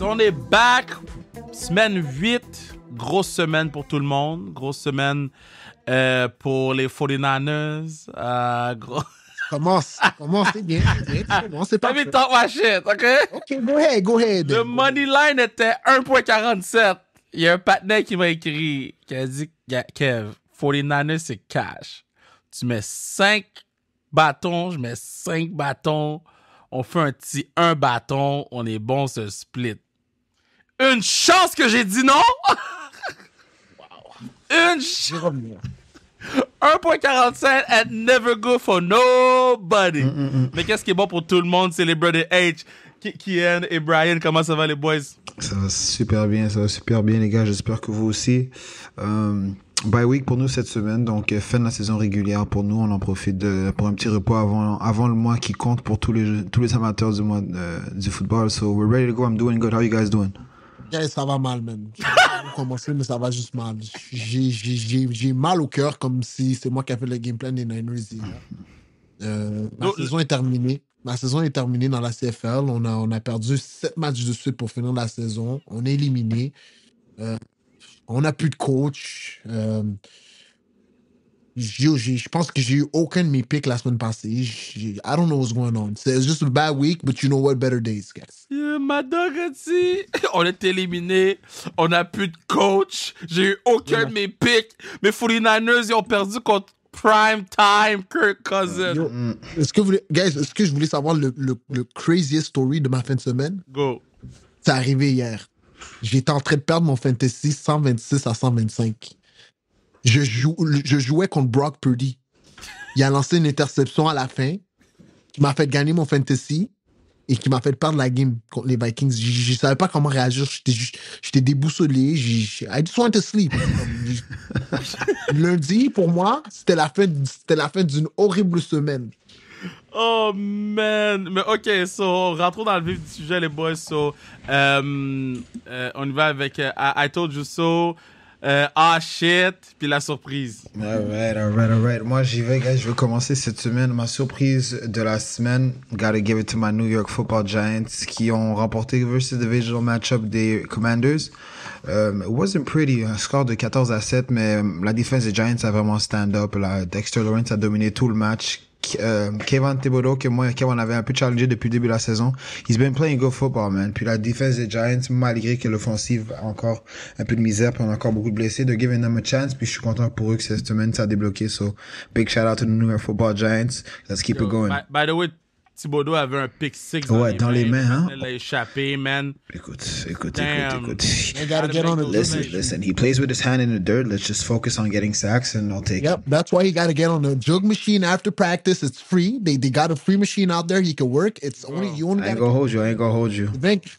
on est back. Semaine 8. Grosse semaine pour tout le monde. Grosse semaine euh, pour les 49ers. Euh, commence, commence, c'est bien, commence c'est pas. Let me talk my OK? OK, go ahead, go ahead. Le money line était 1.47. Il y a un patiné qui m'a écrit, qui a dit, Kev, 49ers, c'est cash. Tu mets 5 bâtons, je mets 5 bâtons on fait un petit un bâton, on est bon ce split. Une chance que j'ai dit non! wow. Une chance! 1.45 and never good for nobody. Mm, mm, mm. Mais qu'est-ce qui est bon pour tout le monde? C'est les Brother H, Kian et Brian. Comment ça va, les boys? Ça va super bien, ça va super bien, les gars. J'espère que vous aussi. Euh, Bye week pour nous cette semaine, donc euh, fin de la saison régulière pour nous. On en profite pour un petit repos avant, avant le mois qui compte pour tous les, tous les amateurs du, mois, euh, du football. So we're ready to go. I'm doing good. How you guys doing? ça va mal, man. commencer, mais ça va juste mal. J'ai mal au cœur comme si c'est moi qui ai fait le game plan des Niners euh, ma saison est terminée. Ma saison est terminée dans la CFL. On a, on a perdu sept matchs de suite pour finir la saison. On est éliminé. On n'a plus de coach. Euh, je pense que j'ai eu aucun de mes picks la semaine passée. I don't know what's going on. It's just a bad week, but you know what? Better days, guys. Yeah, Madoc on est éliminé, on n'a plus de coach, j'ai eu aucun de mes picks. Mes 49ers, ils ont perdu contre Prime Time Kirk Cousins. Mm. est-ce que vous, guys, est-ce que je voulais savoir le, le, le craziest story de ma fin de semaine? Go. C'est arrivé hier j'étais en train de perdre mon fantasy 126 à 125. Je, je jouais contre Brock Purdy. Il a lancé une interception à la fin qui m'a fait gagner mon fantasy et qui m'a fait perdre la game contre les Vikings. Je ne savais pas comment réagir. J'étais déboussolé. I just want to sleep. Lundi, pour moi, c'était la fin, la fin d'une horrible semaine. Oh man! Mais ok, so, rentrons dans le vif du sujet, les boys. So, um, euh, on y va avec euh, I, Told You So, euh, Ah shit, puis la surprise. Alright, alright, alright. Moi, j'y vais, guys. Je vais commencer cette semaine. Ma surprise de la semaine, gotta give it to my New York Football Giants qui ont remporté versus divisional matchup des Commanders. Um, it wasn't pretty, un score de 14 à 7, mais la défense des Giants a vraiment stand up. Dexter Lawrence a dominé tout le match. Euh, Kevin Thibodeau que moi et Kevin avait un peu challengé depuis le début de la saison. He's been playing good football, man. Puis la défense des Giants, malgré que l'offensive a encore un peu de misère, puis on a encore beaucoup de blessés, de giving them a chance. Puis je suis content pour eux que cette semaine ça a débloqué. So big shout out to the New York Football Giants. Let's keep it going. by the way, Thibodeau avait un pick six ouais, dans, les, mains. Hein? Il a échappé, man. Écoute, écoute, écoute, écoute. Listen, listen. He plays with his hand in the dirt. Let's just focus on getting sacks and I'll take. Yep, that's why he got to get on the jug machine after practice. It's free. They, they got a free machine out there. He can work. It's only you only. I ain't gonna hold you. I ain't gonna hold you.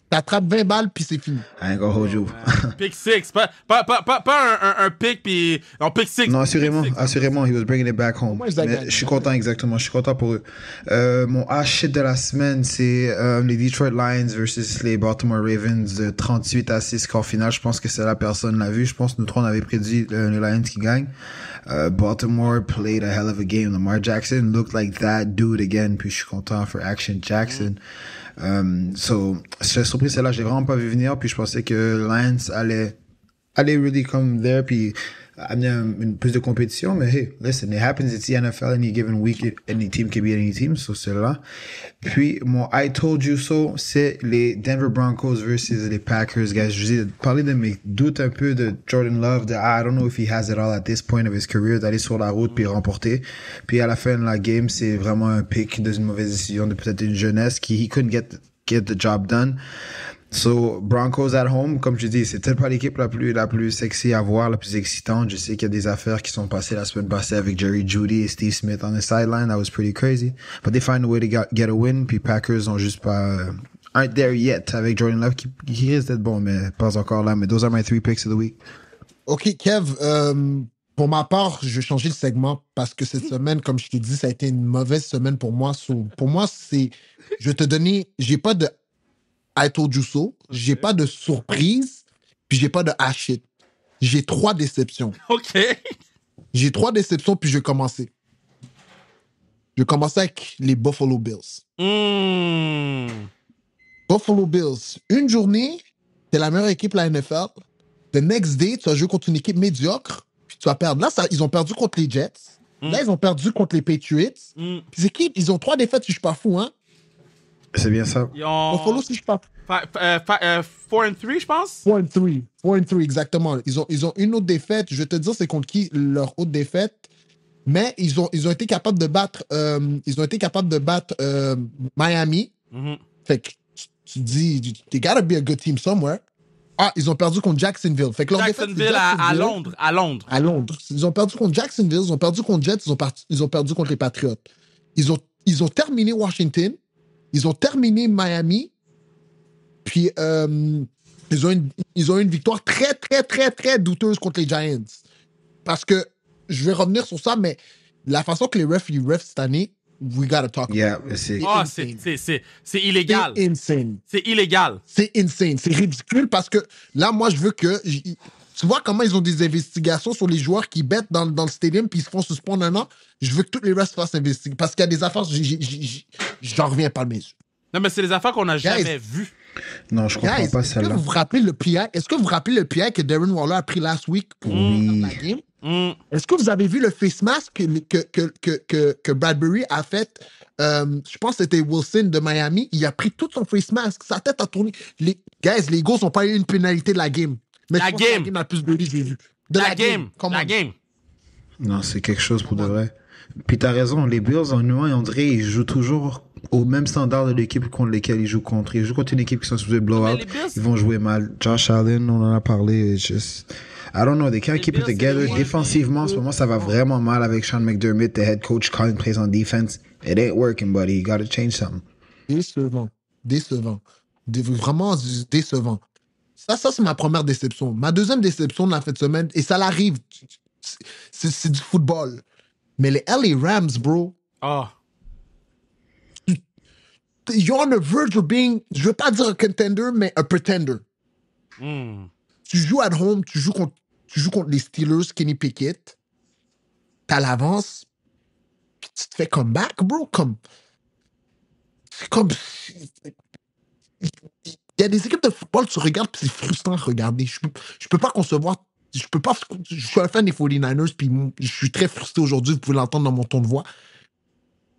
T'attrapes 20 balles puis c'est fini. I ain't gonna hold you. Oh, pick six, pas pas pas pas un pick puis un pick six. Non, assurément, assurément, he was bringing it back home. Je suis content exactement. Je suis content pour eux. Euh, mon H shit de la semaine, c'est euh, les Detroit Lions versus les Baltimore Ravens de 38 à 6 qu'en final, Je pense que c'est la personne l'a vu. Je pense que nous trois, on avait prédit euh, les Lions qui gagnent. Euh, Baltimore played a hell of a game. Lamar Jackson looked like that dude again. Puis je suis content for Action Jackson. Um, so, je surpris celle-là. Je vraiment pas vu venir. Puis je pensais que Lions allait, allait really come there. Puis amener plus de compétition, mais hey, listen, it happens, it's the NFL, any given week, any team can beat any team, so c'est là. Puis, mon I told you so, c'est les Denver Broncos versus les Packers, guys. Je vous ai parlé de mes doutes un peu de Jordan Love, de ah, I don't know if he has it all at this point of his career, d'aller sur la route puis remporter. Puis, à la fin de la game, c'est vraiment un pick de une mauvaise décision de peut-être une jeunesse qui, he couldn't get, get the job done. So, Broncos at home, comme je dis, c'est peut-être pas l'équipe la plus, la plus sexy à voir, la plus excitante. Je sais qu'il y a des affaires qui sont passées la semaine passée avec Jerry Judy et Steve Smith on the sideline. That was pretty crazy. But they find a way to get, a win. Puis Packers n'ont juste pas, aren't euh, there yet avec Jordan Love qui, qui risque d'être bon, mais pas encore là. Mais those are my three picks of the week. OK, Kev, euh, pour ma part, je vais changer le segment parce que cette semaine, comme je te dis, ça a été une mauvaise semaine pour moi. pour moi, c'est. Je vais te donner. J'ai pas de I told you so. J'ai pas de surprise, puis j'ai pas de ah J'ai trois déceptions. OK. J'ai trois déceptions, puis je vais commencer. Je vais commencer avec les Buffalo Bills. Hmm. Buffalo Bills. Une journée, c'est la meilleure équipe la NFL. The next day, tu vas jouer contre une équipe médiocre, puis tu vas perdre. Là, ça, ils ont perdu contre les Jets. Hmm. Là, ils ont perdu contre les Patriots. Hmm. Puis équipes, ils ont trois défaites, si je suis pas fou, hein. C'est bien ça. Ont... Buffalo, si je pas. 4 3, je pense. 4 3. 4 3, exactement. Ils ont, ils ont une autre défaite. Je vais te dire, c'est contre qui leur autre défaite. Mais ils ont, ils ont été capables de battre, euh, ils ont été capables de battre euh, Miami. Mm-hmm. Fait que tu, tu dis, they gotta be a good team somewhere. Ah, ils ont perdu contre Jacksonville. Fait Jacksonville, à, à, Londres. À Londres. À Londres. Ils ont perdu contre Jacksonville, ils ont perdu contre Jets, ils ont, ils ont perdu contre les Patriots. Ils ont, ils ont terminé Washington. Ils ont terminé Miami, puis euh, ils, ont une, ils ont une victoire très, très, très, très douteuse contre les Giants. Parce que, je vais revenir sur ça, mais la façon que les refs, ils refs cette année, we gotta talk about Oh, c'est illégal. C'est insane. C'est illégal. C'est insane. C'est ridicule parce que là, moi, je veux que tu vois comment ils ont des investigations sur les joueurs qui bêtent dans, dans le stadium puis ils se font suspendre un an. Je veux que tous les restes fassent investiguer. Parce qu'il y a des affaires, j'en reviens pas le mes yeux. Non, mais c'est des affaires qu'on n'a jamais vues. Non, je comprends pas celle-là. Est-ce que vous vous rappelez le PI Est-ce que vous rappelez le PI que Darren Waller a pris last week pour mm. la game mm. Est-ce que vous avez vu le face mask que, que, que, que Bradbury a fait euh, Je pense que c'était Wilson de Miami. Il a pris tout son face mask. Sa tête a tourné. Les... Guys, les gars n'ont pas eu une pénalité de la game la, game. la game. plus de j'ai la, game. la game. Non, c'est quelque chose pour de vrai. Puis t'as raison, les Bills en humain et André, ils jouent toujours au même standard de l'équipe contre laquelle ils jouent contre. Ils jouent contre une équipe qui sont sous blowout. blowouts. ils vont jouer mal. Josh Allen, on en a parlé. I don't know, they can't keep it together. Défensivement, en ce moment, ça va vraiment mal avec Sean McDermott, the head coach, calling plays on defense. It ain't working, buddy. You gotta change something. Décevant. Décevant. vraiment décevant. Ça, ça c'est ma première déception. Ma deuxième déception de la fin de semaine, et ça l'arrive, c'est du football. Mais les LA Rams, bro. Ah. You're on the verge of being, je veux pas dire un contender, mais un pretender. Hmm. Tu joues à home, tu joues contre, tu joues contre les Steelers, Kenny Pickett. T'as l'avance. Tu te fais comeback, bro. Comme. Comme. Il y a des équipes de football, tu regardes, c'est frustrant à regarder. Je peux, je peux pas concevoir. Je peux pas. Je suis un fan des 49ers, puis je suis très frustré aujourd'hui. Vous pouvez l'entendre dans mon ton de voix.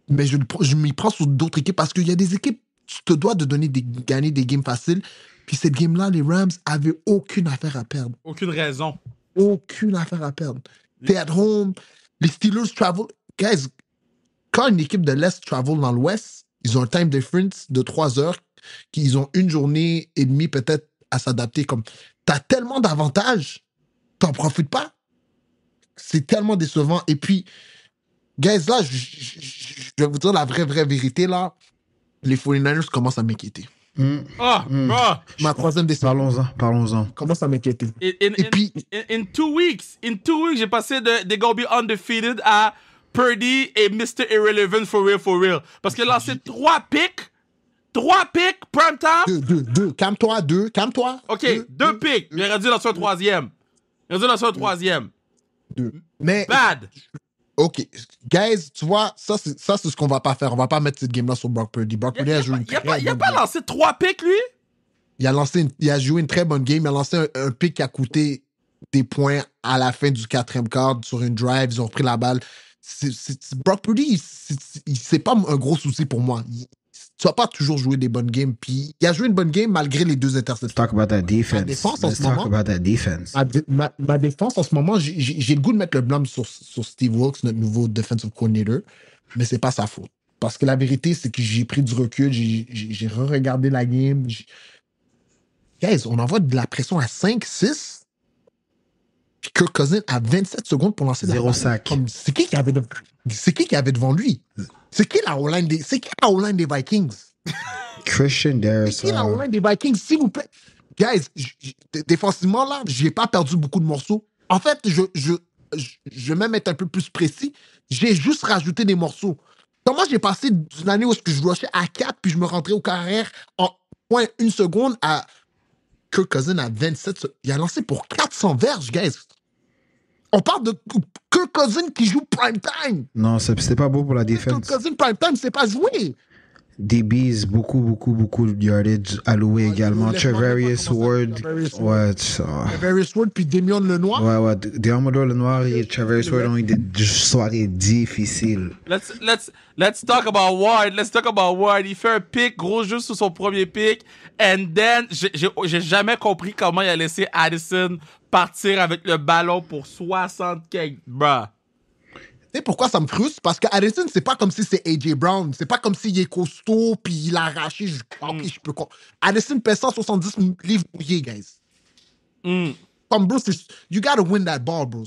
Mais je, m'y prends sur d'autres équipes parce qu'il y a des équipes, tu te dois de donner des, gagner des games faciles. Puis cette game-là, les Rams avaient aucune affaire à perdre. Aucune raison. Aucune affaire à perdre. T'es at home. Les Steelers travel. Guys, quand une équipe de l'Est travel dans l'Ouest, ils ont un time difference de 3 heures qu'ils ont une journée et demie peut-être à s'adapter. Comme t'as tellement d'avantages, t'en profites pas. C'est tellement décevant. Et puis, guys, là, je vais vous dire la vraie, vraie vérité, là. Les 49ers commencent à m'inquiéter. Hmm. Ah, hmm. Ah. Ma troisième décision. Parlons-en, parlons-en. Commence à m'inquiéter. Et puis... In, two weeks, in two weeks, j'ai passé de They Gonna Be Undefeated à Purdy et Mr. Irrelevant for real, for real. Parce que là, c'est trois picks Trois picks, prime time. Deux, deux, deux. Calme-toi, deux. Calme-toi. OK, deux, picks. mais Il aurait dû lancer un troisième. Il aurait dû lancer un troisième. Deux. Mais. Bad. OK. Guys, tu vois, ça, c'est, ce qu'on va pas faire. On va pas mettre cette game-là sur Brock Purdy. Brock Purdy a, joué une Il a, pas, a pas lancé trois picks lui? Il a, lancé il a joué une très bonne game. Il a lancé un, pick pic qui a coûté des points à la fin du quatrième quart sur une drive. Ils ont repris la balle. Brock Purdy, c'est pas un gros souci pour moi tu vas pas toujours jouer des bonnes games. Puis il a joué une bonne game malgré les deux interceptions. Ma défense en ce moment. Ma, défense en ce moment, j'ai le goût de mettre le blâme sur, sur Steve Wilkes, notre nouveau defensive coordinator, mais c'est pas sa faute. Parce que la vérité, c'est que j'ai pris du recul, j'ai re-regardé la game. Guys, on envoie de la pression à 5, 6. Puis Kirk Cousins a 27 secondes pour lancer 0 sac. C'est qui qui avait, c'est qui qui avait devant lui? C'est qui la Holland des, des Vikings? Christian Darrison. C'est qui la Holland ah. des Vikings? S'il vous plaît. Guys, défensivement là, j'ai pas perdu beaucoup de morceaux. En fait, je, je, je, vais même être un peu plus précis. J'ai juste rajouté des morceaux. Comment j'ai passé une année où je rushais à 4 puis je me rentrais au carrière en point une seconde à Kirk Cousin à 27. Il a lancé pour 400 verges, guys. On parle de Kirk Cousin qui joue prime time. Non, c'est pas beau pour la défense. Kirk Cousin prime time, c'est pas joué des bises, beaucoup, beaucoup, beaucoup de yardage alloué également. Travis Ward. what? Ward, puis Demion Lenoir. Ouais, ouais. Damien Lenoir et Travis Ward ont eu des soirées difficiles. Let's, let's, let's talk about Ward. Let's talk about Ward. Il fait un pick, gros juste sur son premier pick. And then, j'ai jamais compris comment il a laissé Addison partir avec le ballon pour 75, bruh. Tu sais pourquoi ça me frustre? Parce que Addison c'est pas comme si c'est AJ Brown. C'est pas comme s'il est costaud, puis il a arraché. Je... Mm. Ok, je peux. Addison pèse 170 livres mouillés, guys. Mm. Tom Bruce, you gotta win that ball, bro.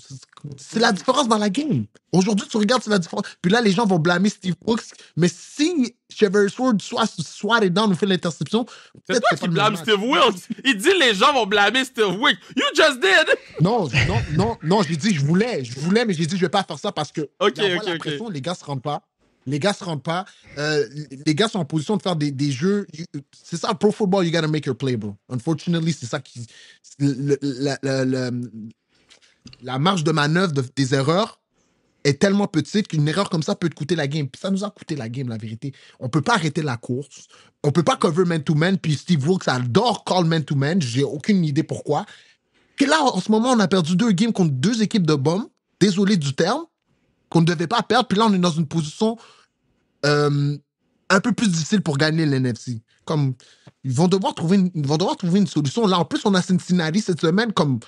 C'est la différence dans la game. Aujourd'hui, tu regardes, c'est la différence. Puis là, les gens vont blâmer Steve Brooks. Mais si Chevrolet Sword soit, soit nous fait l'interception, c'est toi qui blâme Steve Il dit les gens vont blâmer Steve Wilkes. You just did! Non, non, non, non, j'ai dit, je voulais, je voulais, mais j'ai dit, je vais pas faire ça parce que. Ok, ok, la pression, les gars se rendent pas. Les gars se rendent pas. Euh, les gars sont en position de faire des, jeux. C'est ça, pro football, you gotta make your play, bro. Unfortunately, c'est ça qui. la, marge de manœuvre des erreurs est tellement petite qu'une erreur comme ça peut te coûter la game. ça nous a coûté la game, la vérité. On peut pas arrêter la course. On peut pas cover man-to-man. puis Steve Wilkes adore call man-to-man. J'ai aucune idée pourquoi. Que là, en ce moment, on a perdu deux games contre deux équipes de bombes. Désolé du terme qu'on ne devait pas perdre. Puis là, on est dans une position euh, un peu plus difficile pour gagner l'NFC. Comme ils vont devoir trouver une, ils vont devoir trouver une solution. Là, en plus, on a Cincinnati cette semaine. Comme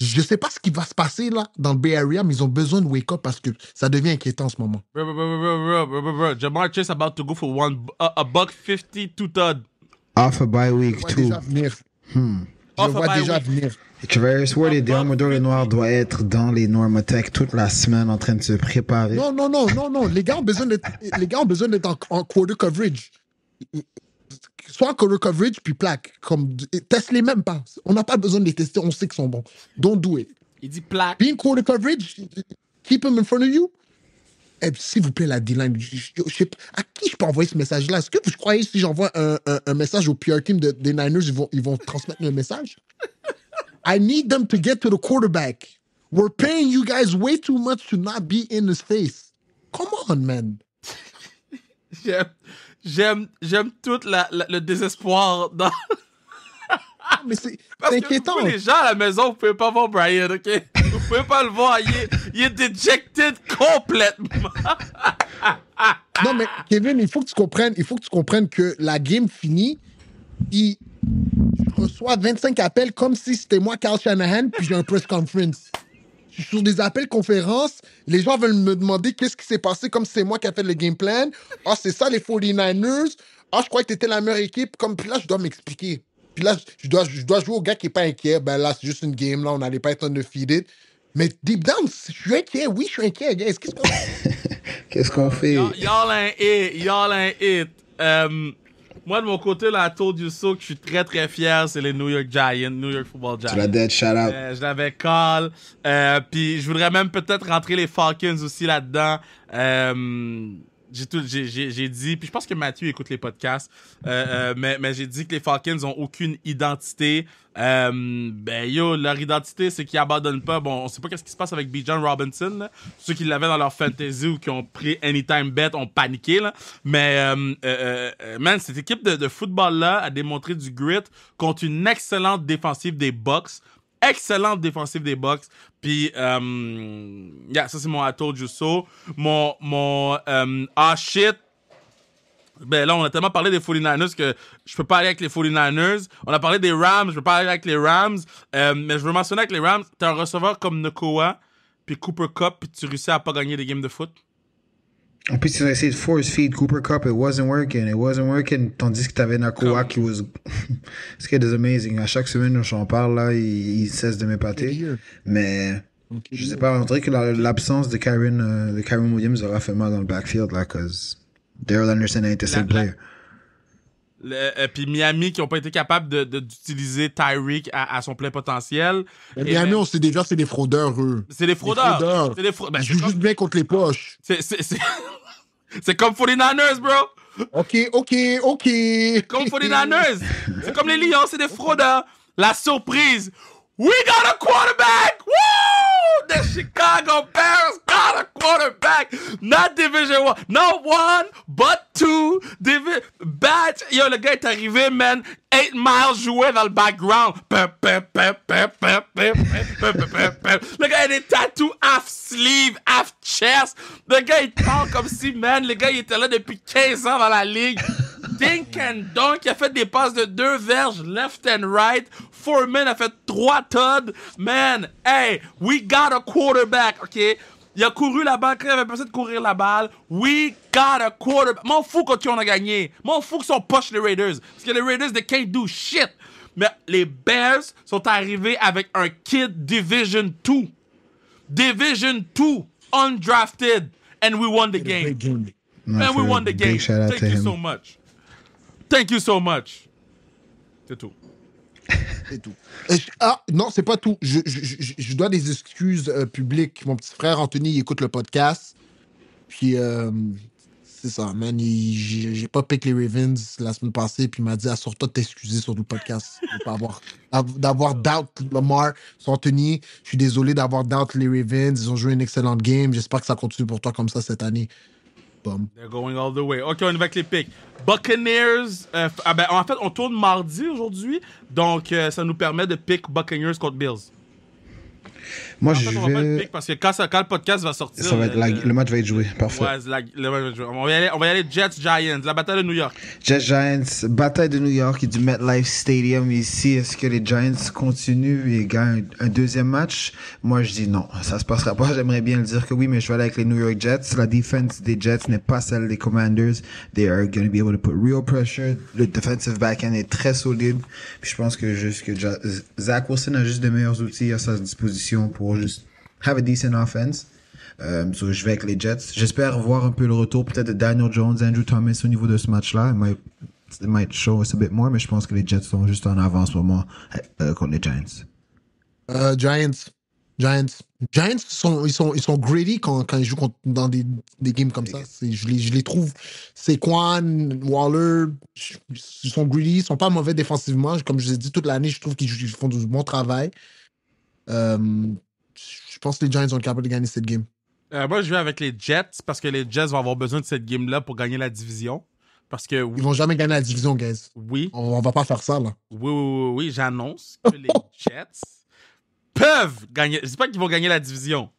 je sais pas ce qui va se passer là dans le Bay Area, mais ils ont besoin de wake up parce que ça devient inquiétant en ce moment. Jamar Chase about to go for one a, buck fifty to Off a bye week too. Je vois déjà venir. Travis Ward et le Noir doit être dans les Normatech toute la semaine en train de se préparer. Non, non, non, non, non. Les gars ont besoin d'être, les gars ont besoin d'être en, en quarter coverage. Soit en quarter coverage, puis plaque. Comme, teste-les même pas. On n'a pas besoin de les tester, on sait qu'ils sont bons. Don't do it. Il dit plaque. Being quarter coverage, keep them in front of you. Eh, s'il vous plaît, la D-line, à qui je peux envoyer ce message-là? Est-ce que vous croyez si j'envoie un, un, un, message au PR team de, des Niners, ils vont, ils vont transmettre le message? I need them to get to the quarterback. We're paying you guys way too much to not be in the space. Come on, man. j'aime, j'aime, j'aime tout la, le désespoir dans. Ah, mais c'est, inquiétant. Que les gens à la maison, vous pouvez pas voir Brian, ok? Vous pouvez pas le voir, il est, il complètement. non, mais Kevin, il faut que tu comprennes, il faut que tu comprennes que la game finie, je reçois 25 appels comme si c'était moi, Carl Shanahan, puis j'ai un press conference. Je suis sur des appels conférences, les gens veulent me demander qu'est-ce qui s'est passé, comme si c'est moi qui a fait le game plan. Ah, oh, c'est ça les 49ers. Ah, je crois que t'étais la meilleure équipe. Comme, puis là, je dois m'expliquer. Puis là, je dois, je dois jouer au gars qui n'est pas inquiet. Ben là, c'est juste une game, là, on n'allait pas être undefeated. Mais deep down, je suis inquiet, oui, je suis inquiet, Qu'est-ce qu'on fait? Y'all un hit, y'all un hit. Euh, moi, de mon côté, la tour du saut je suis très, très fier, c'est les New York Giants, New York Football Giants. Tu shout out. Euh, je l'avais call. Euh, puis je voudrais même peut-être rentrer les Falcons aussi là-dedans. Euh, j'ai tout, j'ai, j'ai, j'ai dit, puis je pense que Mathieu écoute les podcasts, euh, euh, mais, mais j'ai dit que les Falcons ont aucune identité. Euh, ben yo, leur identité, c'est qu'ils abandonnent pas. Bon, on sait pas qu'est-ce qui se passe avec B. John Robinson. Là. Ceux qui l'avaient dans leur fantasy ou qui ont pris anytime bet ont paniqué Mais man, cette équipe de, de football là a démontré du grit contre une excellente défensive des Bucks excellente défensive des box. Puis, euh, yeah, ça, c'est mon Ato Jusso. Mon, mon euh, Ah shit. Ben là, on a tellement parlé des 49ers que je peux pas aller avec les 49ers. On a parlé des Rams, je peux pas aller avec les Rams. Euh, mais je veux mentionner avec les Rams, t'as un receveur comme Nokoa, puis Cooper Cup, puis tu réussis à pas gagner des games de foot. En plus, ils ont essayé de force feed Cooper Cup. It wasn't working. It wasn't working. Tandis que t'avais Nakua qui was. qui is amazing. À chaque semaine, j'en parle, là, il, cesse de m'épater. Mais. je Je sais pas, on dirait que l'absence de Karen, euh, de Williams aura fait mal dans le backfield, là, cause Daryl Anderson a été same player et euh, puis Miami qui n'ont pas été capables d'utiliser de, d'utiliser Tyreek à, son plein potentiel. Mais Miami, on sait déjà, c'est des fraudeurs, eux. C'est des fraudeurs. C'est des ben, Ils jouent juste bien contre les poches. C'est comme 49ers, bro. OK, OK, OK. Comme 49ers. c'est comme les Lions, c'est des fraudeurs. La surprise. We got a quarterback! Woo! the Chicago Bears got a quarterback. Not Division One. Not one, but two. Divi Batch. Yo, le gars est arrivé, man. 8 Miles jouait dans le background. Le gars, a des tattoos half sleeve, half chest. Le gars, il parle comme si, man, le gars, il était là depuis 15 ans dans la ligue. Dink and Dunk a fait des passes de deux verges left and right. Foreman a fait trois tods. Man, hey, we got a quarterback, OK? Il a couru la balle il avait pensé de courir la balle. We got a quarterback. M'en fous quand on a gagné. M'en fous qu'ils sont poches, les Raiders. Parce que les Raiders, they can't do shit. Mais les Bears sont arrivés avec un kid Division 2. Division 2, undrafted. And we won the game. Man, and we won the game. Thank you so much. Thank you so much. C'est tout. C'est tout. Euh, ah, non, c'est pas tout. Je, je, je, dois des excuses euh, publiques. Mon petit frère Anthony écoute le podcast. Puis, euh, c'est ça, man. J'ai pas pick les Ravens la semaine passée. Puis, il m'a dit Assure-toi ah, de t'excuser sur le podcast. d'avoir doubt Lamar sur Anthony. Je suis désolé d'avoir doubt les Ravens. Ils ont joué une excellente game. J'espère que ça continue pour toi comme ça cette année. They're going all the way. OK, on va avec les Buccaneers. Euh, ah ben, en fait, on tourne mardi aujourd'hui. Donc, euh, ça nous permet de pick Buccaneers contre Bills. Moi, je vais. Parce que quand, ça, le podcast va sortir. Ça va être euh, le... match va être joué. Parfait. On va y aller, on va aller Jets-Giants, la bataille de New York. Jets-Giants, bataille de New York et du MetLife Stadium ici. Est-ce que les Giants continuent et gagnent un, deuxième match Moi, je dis non. Ça se passera pas. J'aimerais bien le dire que oui, mais je vais aller avec les New York Jets. La défense des Jets n'est pas celle des Commanders. They are going to be able to put real pressure. Le defensive back-end est très solide. Puis je pense que, juste que Zach Wilson a juste de meilleurs outils à sa disposition pour Just have a decent offense. Um, so je vais avec les Jets. J'espère voir un peu le retour peut-être de Daniel Jones, Andrew Thomas au niveau de ce match-là. It, it might, show us a bit more, mais je pense que les Jets sont juste en avance pour moi euh, contre les Giants. Euh, Giants. Giants. Giants, sont, ils, sont, ils sont greedy quand, quand ils jouent dans des, des, games comme ça. Je les, je les trouve. C'est Quan, Waller, ils sont greedy, ils sont pas mauvais défensivement. Comme je vous ai dit toute l'année, je trouve qu'ils font du bon travail. Euh, je pense que les Giants sont capables de gagner cette game. Euh, moi, je vais avec les Jets parce que les Jets vont avoir besoin de cette game-là pour gagner la division. Parce que, Ils vont jamais gagner la division, guys. Oui. On, va pas faire ça, là. Oui, oui, oui, oui. J'annonce que les Jets peuvent gagner. Je dis pas qu'ils vont gagner la division.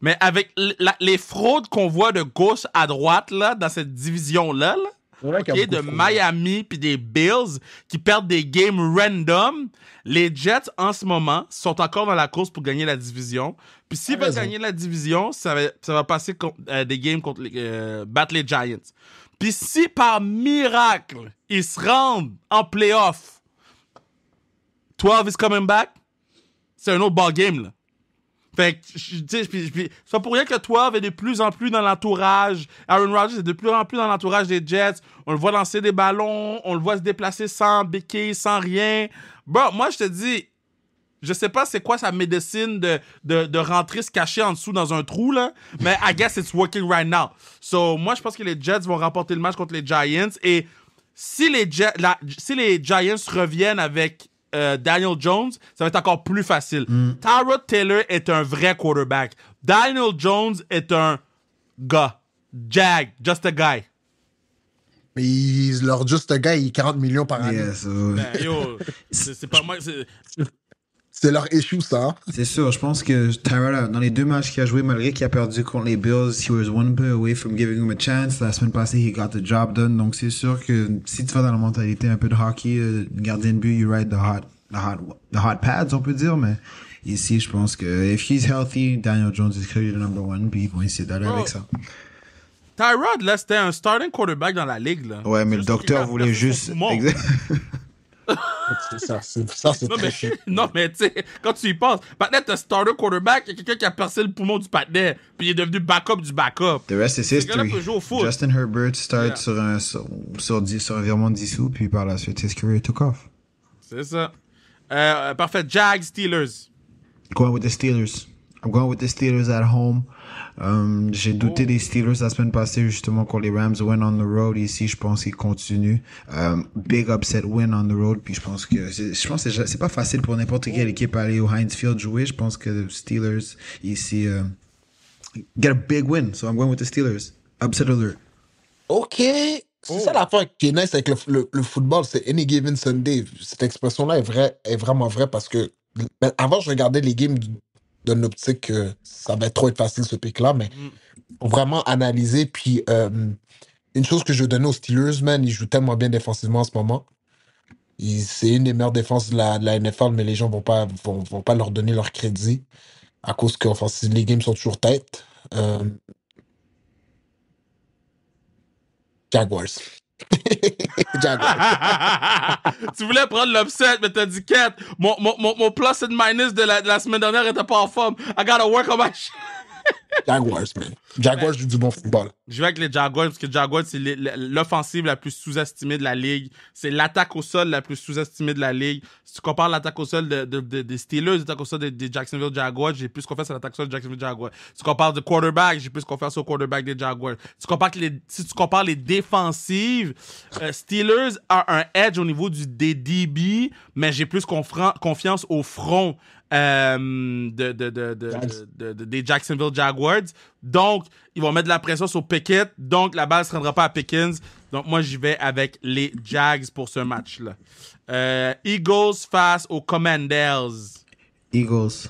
Mais avec les fraudes qu'on voit de gauche à droite, là, dans cette division-là, là, de Miami puis des Bills qui perdent des games random. Les Jets, en ce moment, sont encore dans la course pour gagner la division. Puis s'ils ah, veulent gagner la division, ça va, passer euh, des games contre euh, les, Giants. Puis si par miracle, ils se rendent en playoff, 12 is coming back, c'est un autre ball game, là. Fait que, tu sais, ça pour rien que toi est de plus en plus dans l'entourage. Aaron Rodgers est de plus en plus dans l'entourage des Jets. On le voit lancer des ballons, on le voit se déplacer sans béquille, sans rien. Bon, moi, je te dis, je sais pas c'est quoi sa médecine de, de, rentrer se cacher en dessous dans un trou, là, mais I guess it's working right now. So, moi, je pense que les Jets vont remporter le match contre les Giants. Et si les, si les Giants reviennent avec euh, Daniel Jones, ça va être encore plus facile. Mm. Tyrod Taylor est un vrai quarterback. Daniel Jones est un gars. Jag, just a guy. Mais leur leur juste gars, il 40 millions par année. Ben, c'est pas moi. C'est leur issue, ça. Hein. C'est sûr. Je pense que Tyrod, dans les deux matchs qu'il a joué, malgré qu'il a perdu contre les Bills, he was one play away from giving him a chance. La semaine passée, he got the job done. Donc, c'est sûr que si tu vas dans la mentalité un peu de hockey, euh, gardien de but, you ride the hot, the hot, the hot pads, on peut dire, mais ici, je pense que if he's healthy, Daniel Jones is clearly the number one, puis ils vont essayer d'aller avec oh. ça. Tyrod, là, c'était un starting quarterback dans la ligue, là. Ouais, mais le docteur voulait juste. ça, c'est ça, non, mais, tu sais, quand tu y penses, Patnet, t'as starter quarterback, il y a quelqu'un qui a percé le poumon du Patnet, puis il est devenu backup du backup. The rest is history. Justin Herbert start sur, un, sur, sur, sur, un virement de 10 sous, puis par la suite, his career took off. C'est ça. Euh, euh parfait, jag Steelers. Going with the Steelers. I'm going with the Steelers at home. Euh, j'ai douté des Steelers la semaine passée, justement, quand les Rams win on the road. Ici, je pense qu'ils continuent. Euh, big upset win on the road. Puis je pense que je pense c'est pas facile pour n'importe quelle équipe aller au Heinz Field jouer. Je pense que les Steelers, ici, euh, get a big win. So I'm going with the Steelers. Upset alert. OK. C'est oh. ça la fin qui est nice avec le, football, c'est Any Given Sunday. Cette expression-là est, vrai, est vraiment vraie parce que ben, avant, je regardais les games dans l'optique que ça va être trop facile ce pic-là, mais mm. vraiment analyser. Puis euh, une chose que je donner aux Steelers, man, ils jouent tellement bien défensivement en ce moment. C'est une des meilleures défenses de la, NFL, mais les gens ne vont pas, vont, pas leur donner leur crédit à cause que les games sont toujours tête. Euh, Jaguars. tu voulais prendre l'upset, mais t'as dit 4. Mon, mon, mon, plus et minus de la, de la semaine dernière était pas en forme. I gotta work on my shit. Jaguars, man. Jaguars ben, jouent du bon football. Je vais avec les Jaguars parce que Jaguars, c'est l'offensive la plus sous-estimée de la ligue. C'est l'attaque au sol la plus sous-estimée de la ligue. Si tu compares l'attaque au sol des Steelers, l'attaque au sol des Jacksonville Jaguars, j'ai plus confiance à l'attaque au sol des Jacksonville Jaguars. Si tu compares le quarterback, j'ai plus confiance au quarterback des Jaguars. Si tu compares, les, si tu compares les défensives, euh, Steelers a un edge au niveau du, des DB, mais j'ai plus confiance au front euh, des Jacksonville Jaguars. Donc, ils vont mettre de la pression sur Pickett. Donc, la balle ne se rendra pas à Pickens. Donc, moi, j'y vais avec les Jags pour ce match-là. Euh, Eagles face aux Commanders. Eagles.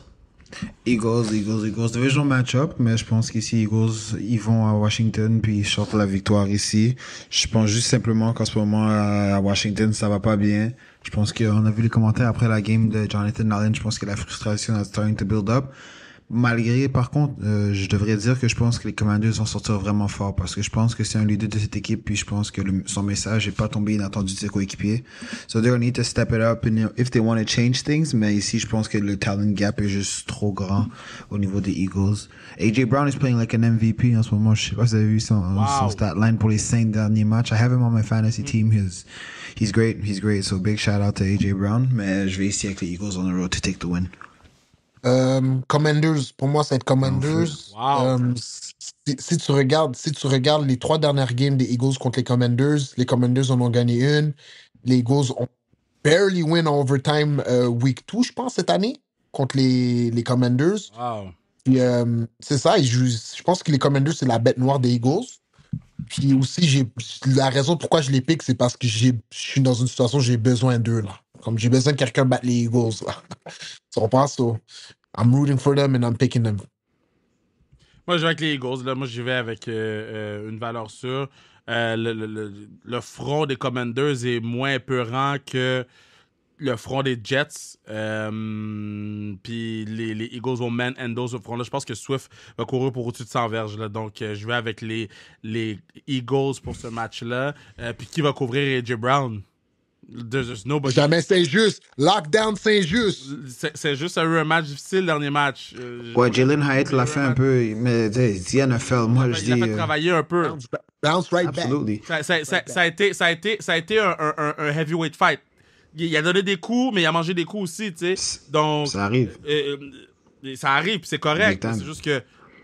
Eagles, Eagles, Eagles. Division match-up, mais je pense qu'ici, Eagles, ils vont à Washington puis ils sortent la victoire ici. Je pense juste simplement qu'en ce moment, à Washington, ça va pas bien. Je pense qu'on a vu les commentaires après la game de Jonathan Allen. Je pense que la frustration est starting to build up. Malgré, par contre, euh, je devrais dire que je pense que les Commanders vont sortir vraiment fort parce que je pense que c'est un leader de cette équipe, puis je pense que son message n'est pas tombé inattendu de ses coéquipiers. So they're going need to step it up and if they want to change things, mais ici, je pense que le talent gap est juste trop grand au niveau des Eagles. AJ Brown is playing like an MVP en ce moment. Je sais pas si vous avez vu son, stat line pour les cinq derniers matchs. I have him on my fantasy mm. team. He's, he's great, he's great. So big shout out to AJ Brown. Mais je vais ici avec les Eagles on the road to take the win. Euh, Commanders, pour moi, c'est « Commanders. Euh, si, tu regardes, si tu regardes les trois dernières games des Eagles contre les Commanders, les Commanders en ont gagné une. Les Eagles ont barely win en overtime euh, week 2, je pense, cette année, contre les, les Commanders. c'est ça, je, je pense que les Commanders, c'est la bête noire des Eagles. Puis aussi, j'ai la raison pourquoi je les pique, c'est parce que je suis dans une situation où j'ai besoin d'eux. là. Comme j'ai besoin que quelqu'un batte les Eagles. si so, on pense I'm rooting for them and I'm picking them. Moi, je vais avec les Eagles. Là. Moi, j'y vais avec euh, euh, une valeur sûre. Euh, le, le, le, front des Commanders est moins épeurant que le front des Jets. puis les, les, Eagles vont man and those au front. je pense que Swift va courir pour au-dessus de 100 verges. Là. Donc, je vais avec les, les Eagles pour ce match-là. puis qui va couvrir AJ Brown? Jamais Saint-Just. Lockdown Saint-Just. C'est juste a eu un match difficile, dernier match. Euh, ouais, Jalen Hyatt l'a fait un peu, mais Diane a moi je dis. Il a fait euh, travailler un peu. Bounce, right back. Ça, a été, ça a été, un, un, un, heavyweight fight. Il a donné des coups, mais il a mangé des coups aussi, tu sais. Donc. Ça arrive. Euh, ça arrive, c'est correct. C'est juste que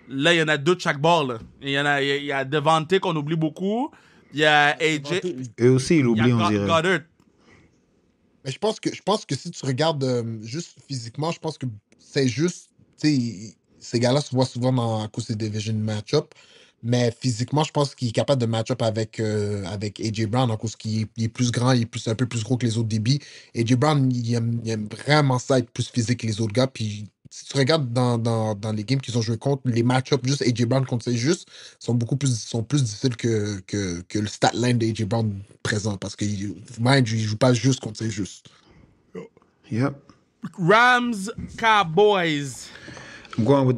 là, il y en a deux de chaque bord. Il y en a, il y a Devante qu'on oublie beaucoup. Il y a AJ. Et aussi, ils l'oublient, on dirait. Goddard je pense que, je pense que si tu regardes euh, juste physiquement, je pense que c'est juste. Ces gars-là se voient souvent dans, à cause des division match-up. Mais physiquement, je pense qu'il est capable de match-up avec, euh, avec AJ Brown en cause qu'il est, plus grand, il est plus, un peu plus gros que les autres débits. AJ Brown, il aime, il aime, vraiment ça, être plus physique que les autres gars. Puis si tu regardes dans, les games qui sont joué contre, les match juste AJ Brown contre c'est juste sont beaucoup plus, sont plus difficiles que, que, que le stat line d'AJ Brown présent parce que Mind, il joue pas juste contre c'est juste. Yep. Rams Cowboys.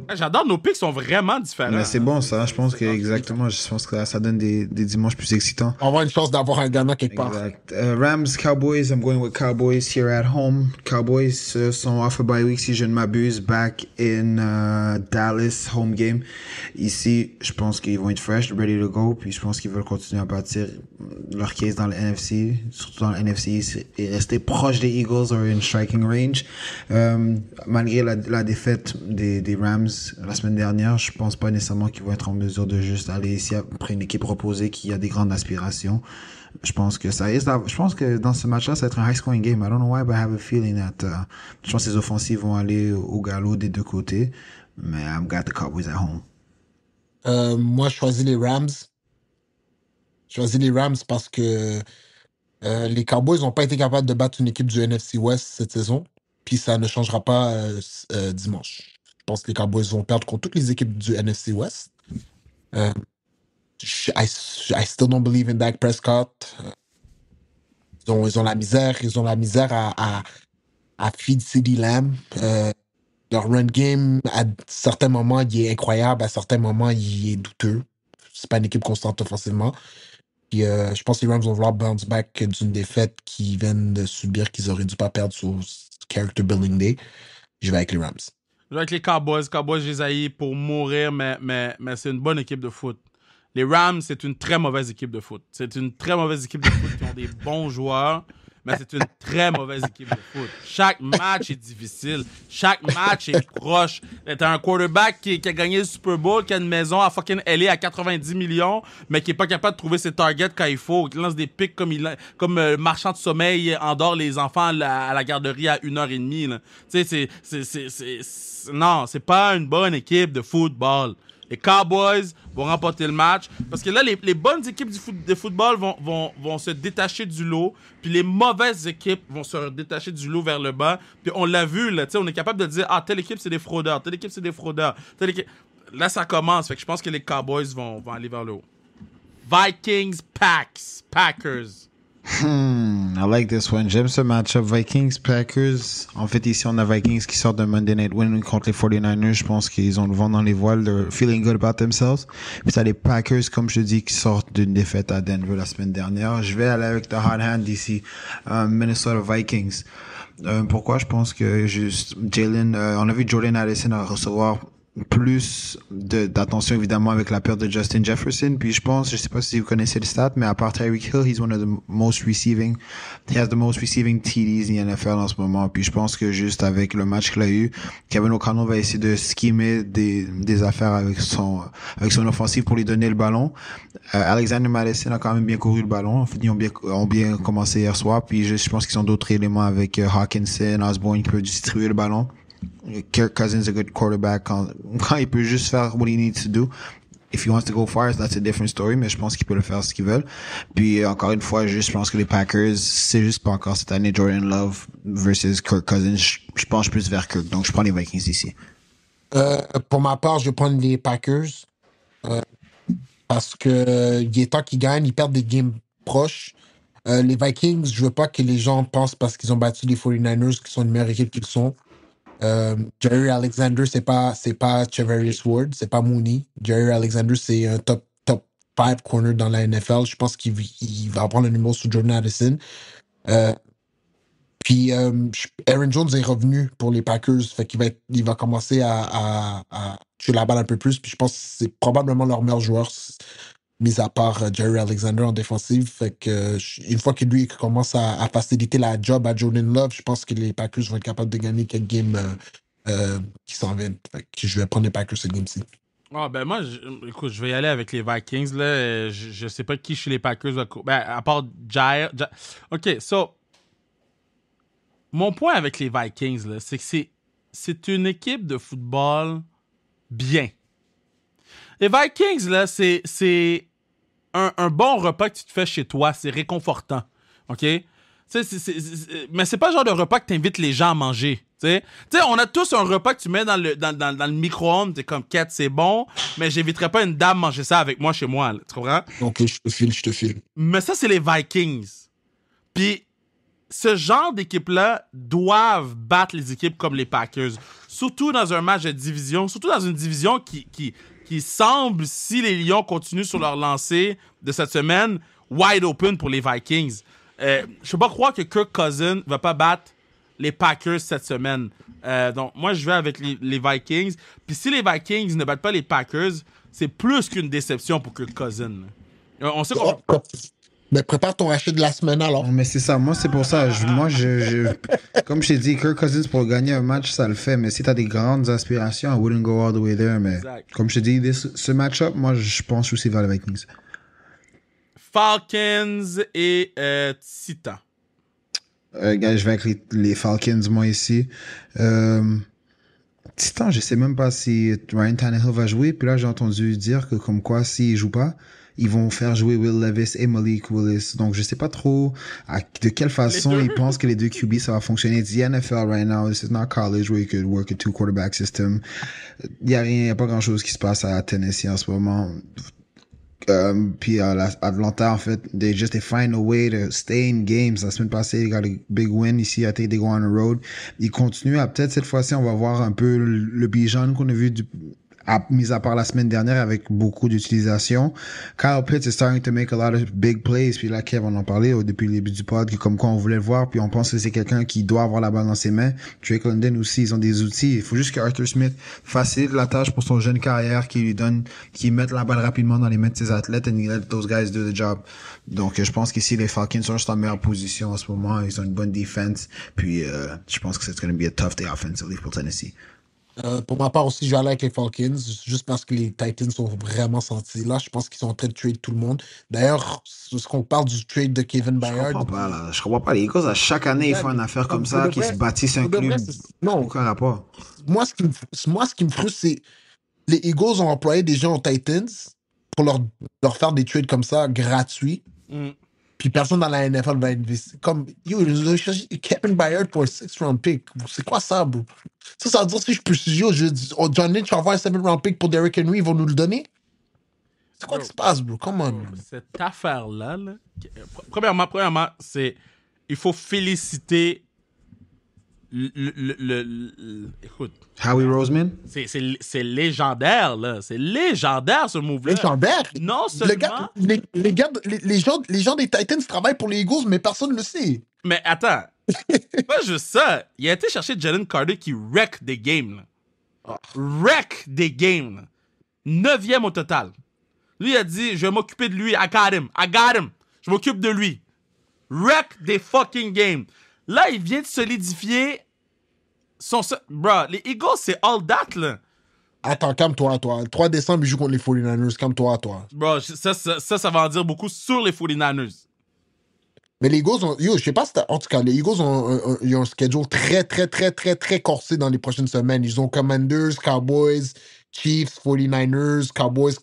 Ah, j'adore, nos pics sont vraiment différents. c'est bon, ça. Je pense que, exactement, je pense que ça donne des, dimanches plus excitants. On va une chance d'avoir un gagnant quelque part. Euh, Rams, Cowboys, I'm going with Cowboys here at home. Cowboys euh, sont off a bye week, si je ne m'abuse, back in euh, Dallas, home game. Ici, je pense qu'ils vont être fresh, ready to go, puis je pense qu'ils veulent continuer à bâtir leur case dans le NFC, surtout dans le NFC, et rester proche des Eagles or in striking range. malgré la, défaite des les Rams la semaine dernière, je pense pas nécessairement qu'ils vont être en mesure de juste aller ici après une équipe reposée qui a des grandes aspirations. Je pense que ça je pense que dans ce match-là, ça va être un high scoring game. I don't know why, but I have a feeling that, euh, je pense que les offensives vont aller au galop des deux côtés. Mais I've got the Cowboys at home. Euh, moi, je choisis les Rams. Je choisis les Rams parce que euh, les Cowboys n'ont pas été capables de battre une équipe du NFC West cette saison. Puis ça ne changera pas dimanche. Je pense que les Cowboys vont perdre contre toutes les équipes du NFC West. Euh, I, I, still don't believe in Dak Prescott. Euh, ils ont, la misère. Ils ont la misère à, à, feed CD Lamb. Euh, leur run game, à certains moments, il est incroyable. À certains moments, il est douteux. C'est pas une équipe constante offensivement. Euh, je pense que les Rams vont vouloir bounce back d'une défaite qu'ils viennent de subir qu'ils auraient dû pas perdre sur Character Building Day. Je vais avec les Rams avec les Cowboys. Cowboys, j'ai pour mourir, mais, mais, mais c'est une bonne équipe de foot. Les Rams, c'est une très mauvaise équipe de foot. C'est une très mauvaise équipe de foot qui ont des bons joueurs mais c'est une très mauvaise équipe de foot. Chaque match est difficile. Chaque match est proche. T'as un quarterback qui, a gagné le Super Bowl, qui a une maison à fucking LA à 90 millions, mais qui est pas capable de trouver ses targets quand il faut, qui lance des pics comme il, comme euh, marchand de sommeil endort les enfants à la, garderie à 1h30. Tu sais, c'est, c'est, c'est, non, c'est pas une bonne équipe de football. Les Cowboys vont remporter le match. Parce que là, les, bonnes équipes du foot, de football vont, vont, vont, se détacher du lot. Puis les mauvaises équipes vont se détacher du lot vers le bas. Puis on l'a vu, là, on est capable de dire Ah, telle équipe, c'est des fraudeurs. Telle équipe, c'est des fraudeurs. Telle équipe... Là, ça commence. Fait que je pense que les Cowboys vont, vont aller vers le haut. Vikings, Packs, Packers. Hmm, I like this one. J'aime ce match-up. Vikings, Packers. En fait, ici, on a Vikings qui sortent de Monday Night Win contre les 49ers. Je pense qu'ils ont le vent dans les voiles. They're feeling good about themselves. Puis, t'as les Packers, comme je dis, qui sortent d'une défaite à Denver la semaine dernière. Je vais aller avec the hard hand ici. Euh, Minnesota Vikings. Euh, pourquoi je pense que juste Jalen, euh, on a vu Jordan Addison à recevoir plus d'attention évidemment avec la perte de Justin Jefferson. Puis je pense, je sais pas si vous connaissez le stat, mais à part Tyreek Hill, he's one of the most receiving, he has the most receiving TDs in the NFL en ce moment. Puis je pense que juste avec le match qu'il a eu, Kevin O'Connell va essayer de skimmer des, des affaires avec son avec son offensive pour lui donner le ballon. Euh, Alexander Madison a quand même bien couru le ballon. Ils ont bien ont bien commencé hier soir. Puis je, pense qu'ils ont d'autres éléments avec euh, Hawkinson, Osborne qui peut distribuer le ballon. Kirk Cousins est un bon quarterback. Quand, il peut juste faire ce qu'il needs to do, il veut aller to go far, that's a different mais je pense qu'il peut le faire ce qu'il veut Puis encore une fois, je pense que les Packers, c'est juste pas encore cette année Jordan Love versus Kirk Cousins. Je, je penche plus vers Kirk, donc je prends les Vikings ici. Euh, pour ma part, je prends les Packers euh, parce que euh, il est temps qu'ils gagnent, ils perdent des games proches. les Vikings, je veux pas que les gens pensent parce qu'ils ont battu les 49ers, qui sont une meilleure équipe qu'ils sont. Euh, Jerry Alexander, c'est pas, c'est pas Ward, c'est pas Mooney. Jerry Alexander, c'est un top, top corner dans la NFL. Je pense qu'il va prendre le numéro sous Jordan Addison. Euh, puis euh, Aaron Jones est revenu pour les Packers, fait qu'il va, il va commencer à, à, tuer la balle un peu plus. Puis je pense que c'est probablement leur meilleur joueur mis à part euh, Jerry Alexander en défensive. Fait que, euh, une fois que lui commence à, faciliter la job à Jordan Love, je pense que les Packers vont être capables de gagner quelques games euh, qui s'en viennent. que je vais prendre les Packers ce game-ci. Ah, ben moi, je, écoute, je vais y aller avec les Vikings. Là. Je, je sais pas qui chez les Packers va. Ben, à part Jair. Ok, so. Mon point avec les Vikings, c'est que c'est une équipe de football bien. Les Vikings, là, c'est un, bon repas que tu te fais chez toi, c'est réconfortant. OK? mais c'est pas le genre de repas que tu les gens à manger. Tu sais, on a tous un repas que tu mets dans le, dans, le micro-ondes, comme 4, c'est bon, mais j'éviterai pas une dame manger ça avec moi chez moi, tu comprends? Ok, je te file, je te file. Mais ça, c'est les Vikings. Puis, ce genre d'équipe-là doivent battre les équipes comme les Packers. Surtout dans un match de division, surtout dans une division qui, qui semble, si les Lions continuent sur leur lancée de cette semaine, wide open pour les Vikings. Je euh, je peux pas croire que Kirk Cousin va pas battre les Packers cette semaine. Euh, donc, moi, je vais avec les, Vikings. Puis si les Vikings ne battent pas les Packers, c'est plus qu'une déception pour Kirk Cousin. Euh, on sait qu'on... Mais ben, prépare ton rachat de la semaine alors. mais c'est ça, moi c'est pour ça. moi, je, comme je t'ai dit, Kirk Cousins pour gagner un match, ça le fait. Mais si t'as des grandes aspirations, I wouldn't go all the way there. Mais comme je t'ai dit, ce match-up, moi je pense aussi vers les Vikings. Falcons et euh, Titan. Euh, gars, je vais avec les, Falcons, moi ici. Euh, Titan, je sais même pas si Ryan Tannehill va jouer. Puis là, j'ai entendu dire que comme quoi, s'il joue pas, ils vont faire jouer Will Levis et Malik Willis. Donc, je sais pas trop de quelle façon ils pensent que les deux QB, ça va fonctionner. It's the NFL right now. This is not college where you could work a two quarterback system. Il y a il y a pas grand chose qui se passe à Tennessee en ce moment. Euh, puis à Atlanta, en fait, they just they find a way to stay in games. La semaine passée, ils ont eu a big win ici. à think they go on the road. Ils continuent à peut-être cette fois-ci, on va voir un peu le, le qu'on a vu du, mis à part la semaine dernière avec beaucoup d'utilisation. Kyle Pitts is starting to make a lot of big plays. Puis là, Kev, on en parlait depuis le début du pod, comme quoi on voulait le voir, puis on pense que c'est quelqu'un qui doit avoir la balle dans ses mains. Drake London aussi, ils ont des outils. Il faut juste que Arthur Smith facilite la tâche pour son jeune carrière, qui lui donne, qui mette la balle rapidement dans les mains de ses athlètes and let those guys do the job. Donc, je pense qu'ici, les Falcons sont juste en meilleure position en ce moment. Ils ont une bonne défense. Puis, euh, je pense que c'est going to be a tough day offensively pour Tennessee. Euh, pour ma part aussi, j'allais avec les Falcons, juste parce que les Titans sont vraiment sentis. Là, je pense qu'ils sont en train de tuer tout le monde. D'ailleurs, ce qu'on parle du trade de Kevin Bayard. Je comprends pas, Je comprends pas. Les Eagles, à chaque année, ils font une affaire comme ça, qu'ils se bâtissent un club. non. Aucun rapport. Moi, ce qui moi, ce qui me frustre, c'est les Eagles ont employé des gens aux Titans pour leur, leur faire des trades comme ça gratuits. Hmm. Puis personne dans la NFL va investir. Comme, yo, ils ont cherché Kevin Byard pour un six-round pick. C'est quoi ça, bro? Ça, ça veut dire si je peux yo, je dis, oh, John Lynch va avoir un seven-round pick pour Derrick Henry, ils vont nous le donner? C'est quoi qui se passe, bro? Come on. Bro, cette affaire-là, là, euh, premièrement, premièrement c'est. Il faut féliciter le, écoute. Howie Roseman? C'est légendaire, là. C'est légendaire, ce move-là. Légendaire? Non seulement... les, les, gens, les gens des Titans travaillent pour les Eagles, mais personne ne le sait. Mais attends. pas juste ça. Il a été chercher Jalen Carter qui wreck des games, Wreck des games, Neuvième au total. Lui, il a dit, je vais m'occuper de lui. I got him. I got him. Je m'occupe de lui. Wreck des fucking games. Là, il vient de solidifier son. Bro, les Eagles, c'est all that, là. Attends, calme-toi, toi. Le 3 décembre, ils jouent contre les 49ers. Calme-toi, toi. Bro, ça ça, ça, va en dire beaucoup sur les 49ers. Mais les Eagles ont. Yo, je sais pas si En tout cas, les Eagles ont un, schedule très, très, très, très, très corsé dans les prochaines semaines. Ils ont Commanders, Cowboys, Chiefs, 49ers, Cowboys,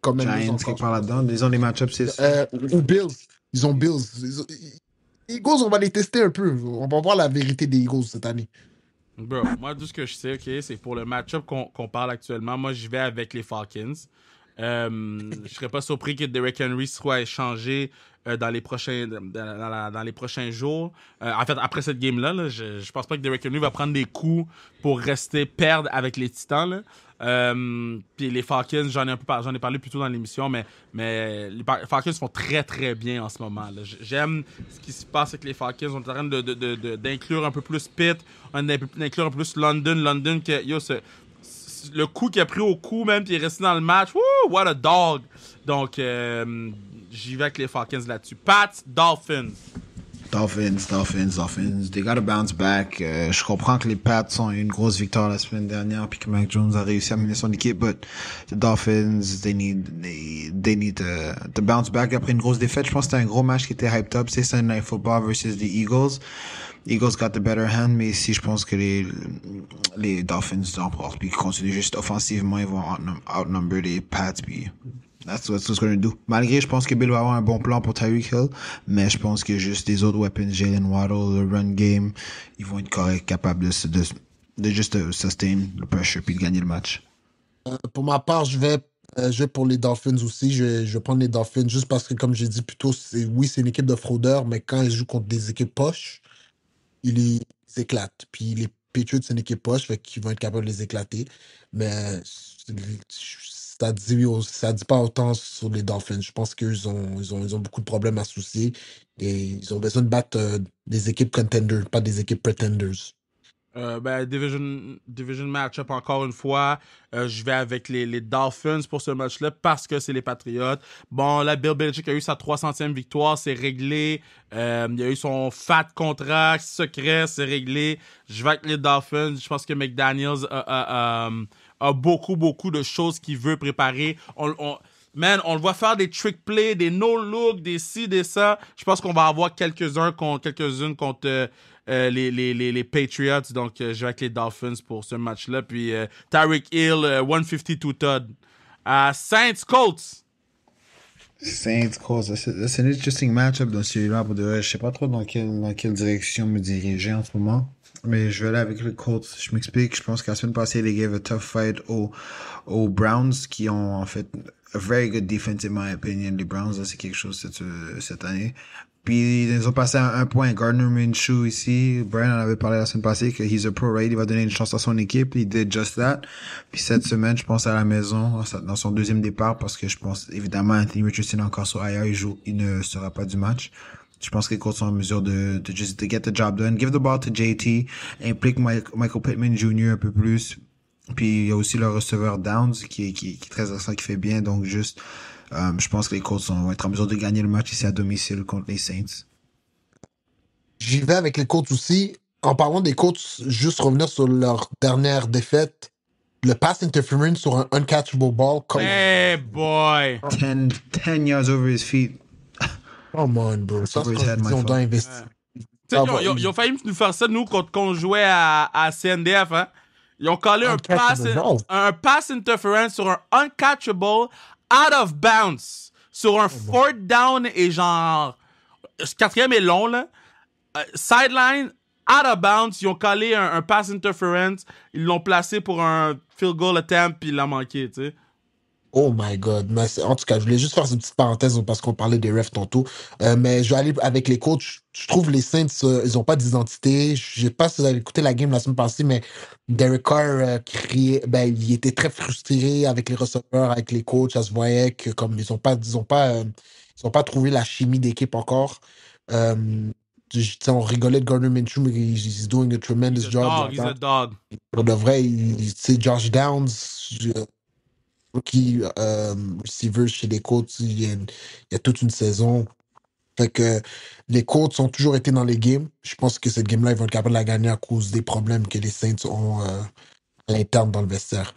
Commanders. Giants qui parlent là-dedans. Ils ont des match-ups, c'est euh, Ou Bills. Ils ont Bills. Ils ont, Eagles, on va les tester un peu. On va voir la vérité des Eagles cette année. Bro, moi, tout ce que je sais, c'est pour le match-up qu'on parle actuellement. Moi, j'y vais avec les Falcons. Euh, je serais pas surpris que Derrick Henry soit échangé euh, dans les prochains dans, les prochains jours. Euh, en fait, après cette game là, je, pense pas que Derrick Henry va prendre des coups pour rester perdre avec les Titans. puis les Falcons, j'en ai parlé plus tôt dans l'émission, mais, les Falcons font très très bien en ce moment. J'aime ce qui se passe avec les Falcons. On est en train d'inclure un peu plus Pitt, d'inclure un peu plus London. London, que, yo, le coup qu'il a pris au coup même, puis il est resté dans le match. Woo, what a dog! Donc, euh, j'y vais avec les Falcons là-dessus. Pat Dolphin Dolphins, Dolphins, Dolphins. They gotta bounce back. Euh, je comprends que les Pats ont eu une grosse victoire la semaine dernière puis que Mac Jones a réussi à mener son équipe, but the Dolphins, they need, they, need to, bounce back après une grosse défaite. Je pense que c'était un gros match qui était hyped up. C'est Sunday Night Football versus the Eagles. Eagles got the better hand, mais si je pense que les, les Dolphins l'emportent puis qu'ils continuent juste offensivement. Ils vont outnumber les Pats puis That's what going to do. Malgré, je pense que Bill va avoir un bon plan pour Tyreek Hill, mais je pense que juste les autres weapons, Jalen Waddle, le run game, ils vont être corrects, capables de, juste euh, sustain le pressure puis de gagner le match. Euh, pour ma part, je vais, euh, je pour les Dolphins aussi. Je vais, je prendre les Dolphins juste parce que, comme j'ai dit plus tôt, oui, c'est une équipe de fraudeurs, mais quand ils jouent contre des équipes poches, ils ils éclatent. Puis les Patriots, c'est une équipe poche, fait qu'ils vont être capables de les éclater. Mais ça dit, ça dit pas autant sur les Dolphins. Je pense qu'ils ont, ils ont, ils ont beaucoup de problèmes à soucier ils ont besoin de battre euh, des équipes contenders, pas des équipes pretenders. Euh, ben, division, division match encore une fois. Euh, je vais avec les, Dolphins pour ce match-là parce que c'est les Patriots. Bon, là, Bill Belgique a eu sa 300e victoire, c'est réglé. Il y a eu son fat contrat secret, c'est réglé. Je vais avec les Dolphins. Je pense que McDaniels a beaucoup, beaucoup de choses qu'il veut préparer. On, on, man, on le voit faire des trick plays, des no-look, des ci, des ça. Je pense qu'on va avoir quelques-uns contre, quelques-unes contre euh, euh, les, Patriots. Donc, euh, je vais avec les Dolphins pour ce match-là. Puis, Tarek Hill, 152 Todd. Saints Colts. Saints Colts, c'est un interesting match-up dans celui-là. Je ne sais pas trop dans, dans quelle direction me diriger en ce moment. Mais je vais aller avec le Colts. Je m'explique. Je pense qu'à la semaine passée, les gave a tough fight aux, aux Browns qui ont en fait a very good à my opinion. Les Browns, c'est quelque chose cette, cette année. Puis ils ont passé à un point. Gardner Minshew ici, Brian en avait parlé la semaine passée que he's a pro, right? Il va donner une chance à son équipe. Il did just that. Puis cette semaine, je pense à la maison, dans son deuxième départ, parce que je pense évidemment Anthony Richardson encore sur IR, il joue, il ne sera pas du match. Je pense que les Colts sont en mesure de, de, just, get the job done. Give the ball to JT. Implique Michael Pittman Jr. un peu plus. Puis il y a aussi le receveur Downs qui, est très intéressant, qui fait bien. Donc juste, euh, je pense que les Colts vont être en mesure de gagner le match ici à domicile contre les Saints. J'y vais avec les Colts aussi. En parlant des Colts, juste revenir sur leur dernière défaite. Le pass interference sur un uncatchable ball. Hey boy! 10 yards over his feet. Come on, bro. Ça, c'est ils on doit investir. Ils ont, ils ont failli nous faire ça, nous, quand, on jouait à, à CNDF. Hein. Ils ont collé un pass, un pass interference sur un uncatchable out of bounds sur un oh fourth down et genre Ce quatrième et long là. Euh, sideline out of bounds, ils ont collé un, un pass interference, ils l'ont placé pour un field goal attempt puis il l'a manqué, tu sais. Oh my God. en tout cas, je voulais juste faire cette petite parenthèse parce qu'on parlait des refs tantôt. Euh, mais je vais aller avec les coachs. Je trouve les Saints, ils n'ont pas d'identité. Je sais pas si vous avez écouté la game la semaine passée, mais Derek Carr euh, criait, ben, il était très frustré avec les receveurs, avec les coachs. Ça se voyait que comme ils n'ont pas, ils pas, euh, ils ont pas trouvé la chimie d'équipe encore. Euh, on rigolait de Gardner Minshew, mais he's doing a tremendous job. dog. He's a dog. de vrai, Josh Downs, qui, euh, veut, chez les coachs, il y, a toute une saison. Fait que les coachs ont toujours été dans les games. Je pense que cette game-là, ils vont être capables de la gagner à cause des problèmes que les Saints ont euh, à l'interne dans le vestiaire.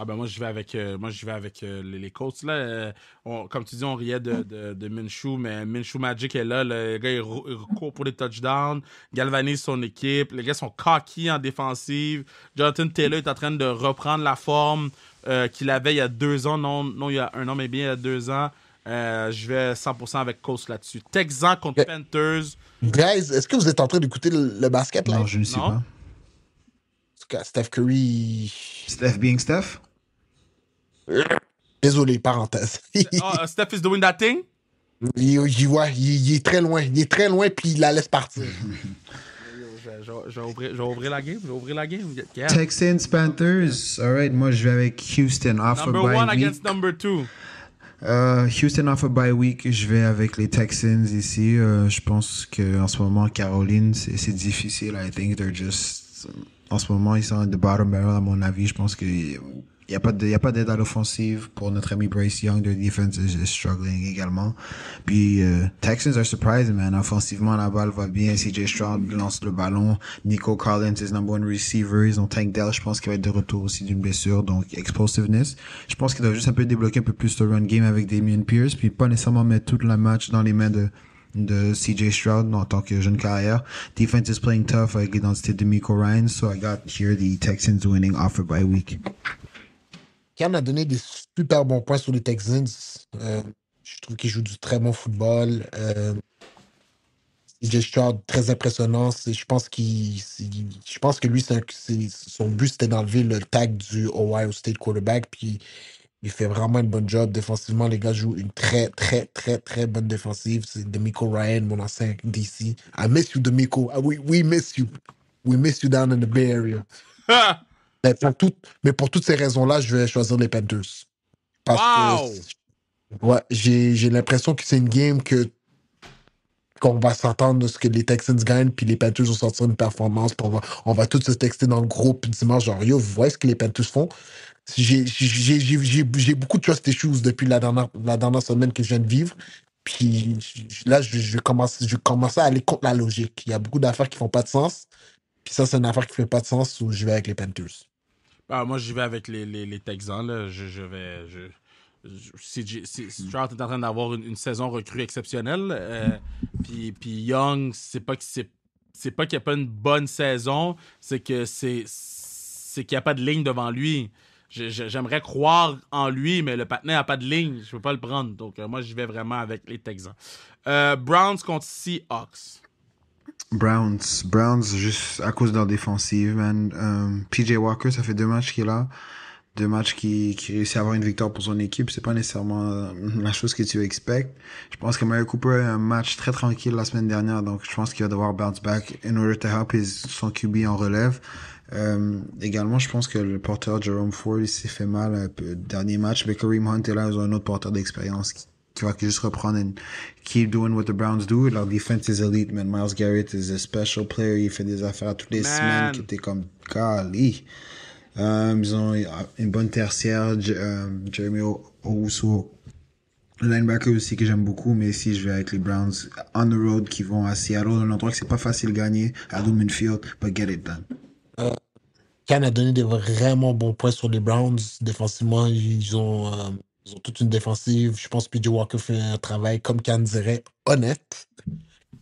Ah ben moi je vais avec euh, moi je vais avec euh, les, les comme tu dis, on riait de, de, Minshew, mais Minshew Magic est là. Le gars il, court pour les touchdowns, galvanise son équipe. Les gars sont cocky en défensive. Jonathan Taylor est en train de reprendre la forme. Euh, qu'il avait il y a deux ans. Non, non, il y a un an, mais bien il y a deux ans. Euh, je vais 100% avec Coast là-dessus. Texan contre Panthers. Guys, est-ce que vous êtes en train d'écouter le, basket là? Non, je ne sais pas. Steph Curry. Steph being Steph? Euh, désolé, parenthèse. Ah, Steph is doing that thing? Il, il, est très loin. Il est très loin, puis il la laisse partir. J'ai ouvrir la game. J'ai ouvrir la game. Texans, Panthers. All right, moi, je vais avec Houston. Off number one against number two. Euh, Houston off a bye week, je vais avec les Texans ici. Euh, je pense qu'en ce moment, Caroline, c'est difficile. I think they're just. En ce moment, ils sont the bottom barrel, à mon avis. Je pense que il n'y a pas d'aide à l'offensive pour notre ami Bryce Young. The defense is, struggling également. Puis, euh, Texans are surprised, man. Offensivement, la balle va bien. CJ Stroud lance le ballon. Nico Collins is number one receiver. Ils ont Tank Dell, je pense qu'il va être de retour aussi d'une blessure. Donc, explosiveness. Je pense qu'il doit juste un peu débloquer un peu plus le run game avec Damien Pierce. Puis, pas nécessairement mettre toute la match dans les mains de de CJ Stroud en tant que jeune carrière. Defense is playing tough avec l'identité de Miko Ryan, so I got here the Texans winning offer by week. Cam a donné des super bons points sur les Texans. Euh, je trouve qu'il joue du très bon football. Euh, Stroud, très impressionnant. Je pense, qu'il, je pense que lui, son but, c'était d'enlever le tag du Ohio State quarterback. Puis il fait vraiment une bonne job. Défensivement, les gars jouent une très, très, très, très bonne défensive. C'est Demico Ryan, mon ancien DC. I miss you, Demico. We, ah we miss you. We miss you down in the Bay Area. Mais ben, pour, tout, mais pour toutes ces raisons-là, je vais choisir les Panthers. Parce que ouais, j'ai l'impression que c'est une game que qu'on va s'entendre de ce que les Texans gagnent, puis les Panthers vont sortir une performance, on va, on va tous se texter dans le groupe dimanche, genre, yo, vous voyez ce que les Panthers font? J'ai beaucoup de des choses depuis la dernière, la dernière semaine que je viens de vivre, puis là, je, je, commence, je commence à aller contre la logique. Il y a beaucoup d'affaires qui font pas de sens, puis ça, c'est une affaire qui fait pas de sens où je vais avec les Panthers. Ah, moi, j'y vais avec les, les, Texans. Là. Je, vais. est en train d'avoir une, saison recrue exceptionnelle, euh, puis, Young, c'est pas pas qu'il n'y a pas une bonne saison, c'est que c'est qu'il n'y a pas de ligne devant lui. J'aimerais croire en lui, mais le patin n'a pas de ligne. Je ne peux pas le prendre. Donc, euh, moi, j'y vais vraiment avec les Texans. Euh, Browns contre Seahawks. Browns. Browns, juste à cause de leur défensive, man. Um, euh, PJ Walker, ça fait deux matchs qu'il a. Deux matchs qui, qui réussit à avoir une victoire pour son équipe. C'est pas nécessairement euh, la chose que tu expectes. Je pense que Mario Cooper a eu un match très tranquille la semaine dernière. Donc, je pense qu'il va devoir bounce back in order to help his, son QB en relève. Euh, également, je pense que le porteur Jerome Ford s'est fait mal un peu. Dernier match, mais Kareem Hunt est là, ils ont un autre porteur d'expérience qui, qui va juste reprendre and keep doing what the Browns do. Leur défense est élite. man. Miles Garrett est un special player. Il fait des affaires toutes les semaines qui étaient comme, golly. Um, ils ont une bonne tertiaire, J um, Le linebacker aussi que j'aime beaucoup, mais si je vais avec les Browns on the road qui vont à Seattle, un endroit que c'est pas facile de gagner, à Lumen Field, but get it done. Khan euh, Can a donné de vraiment bons points sur les Browns. Défensivement, ils ont. Euh, ils ont toute une défensive. Je pense que PJ Walker fait un travail, comme Can dirait, honnête.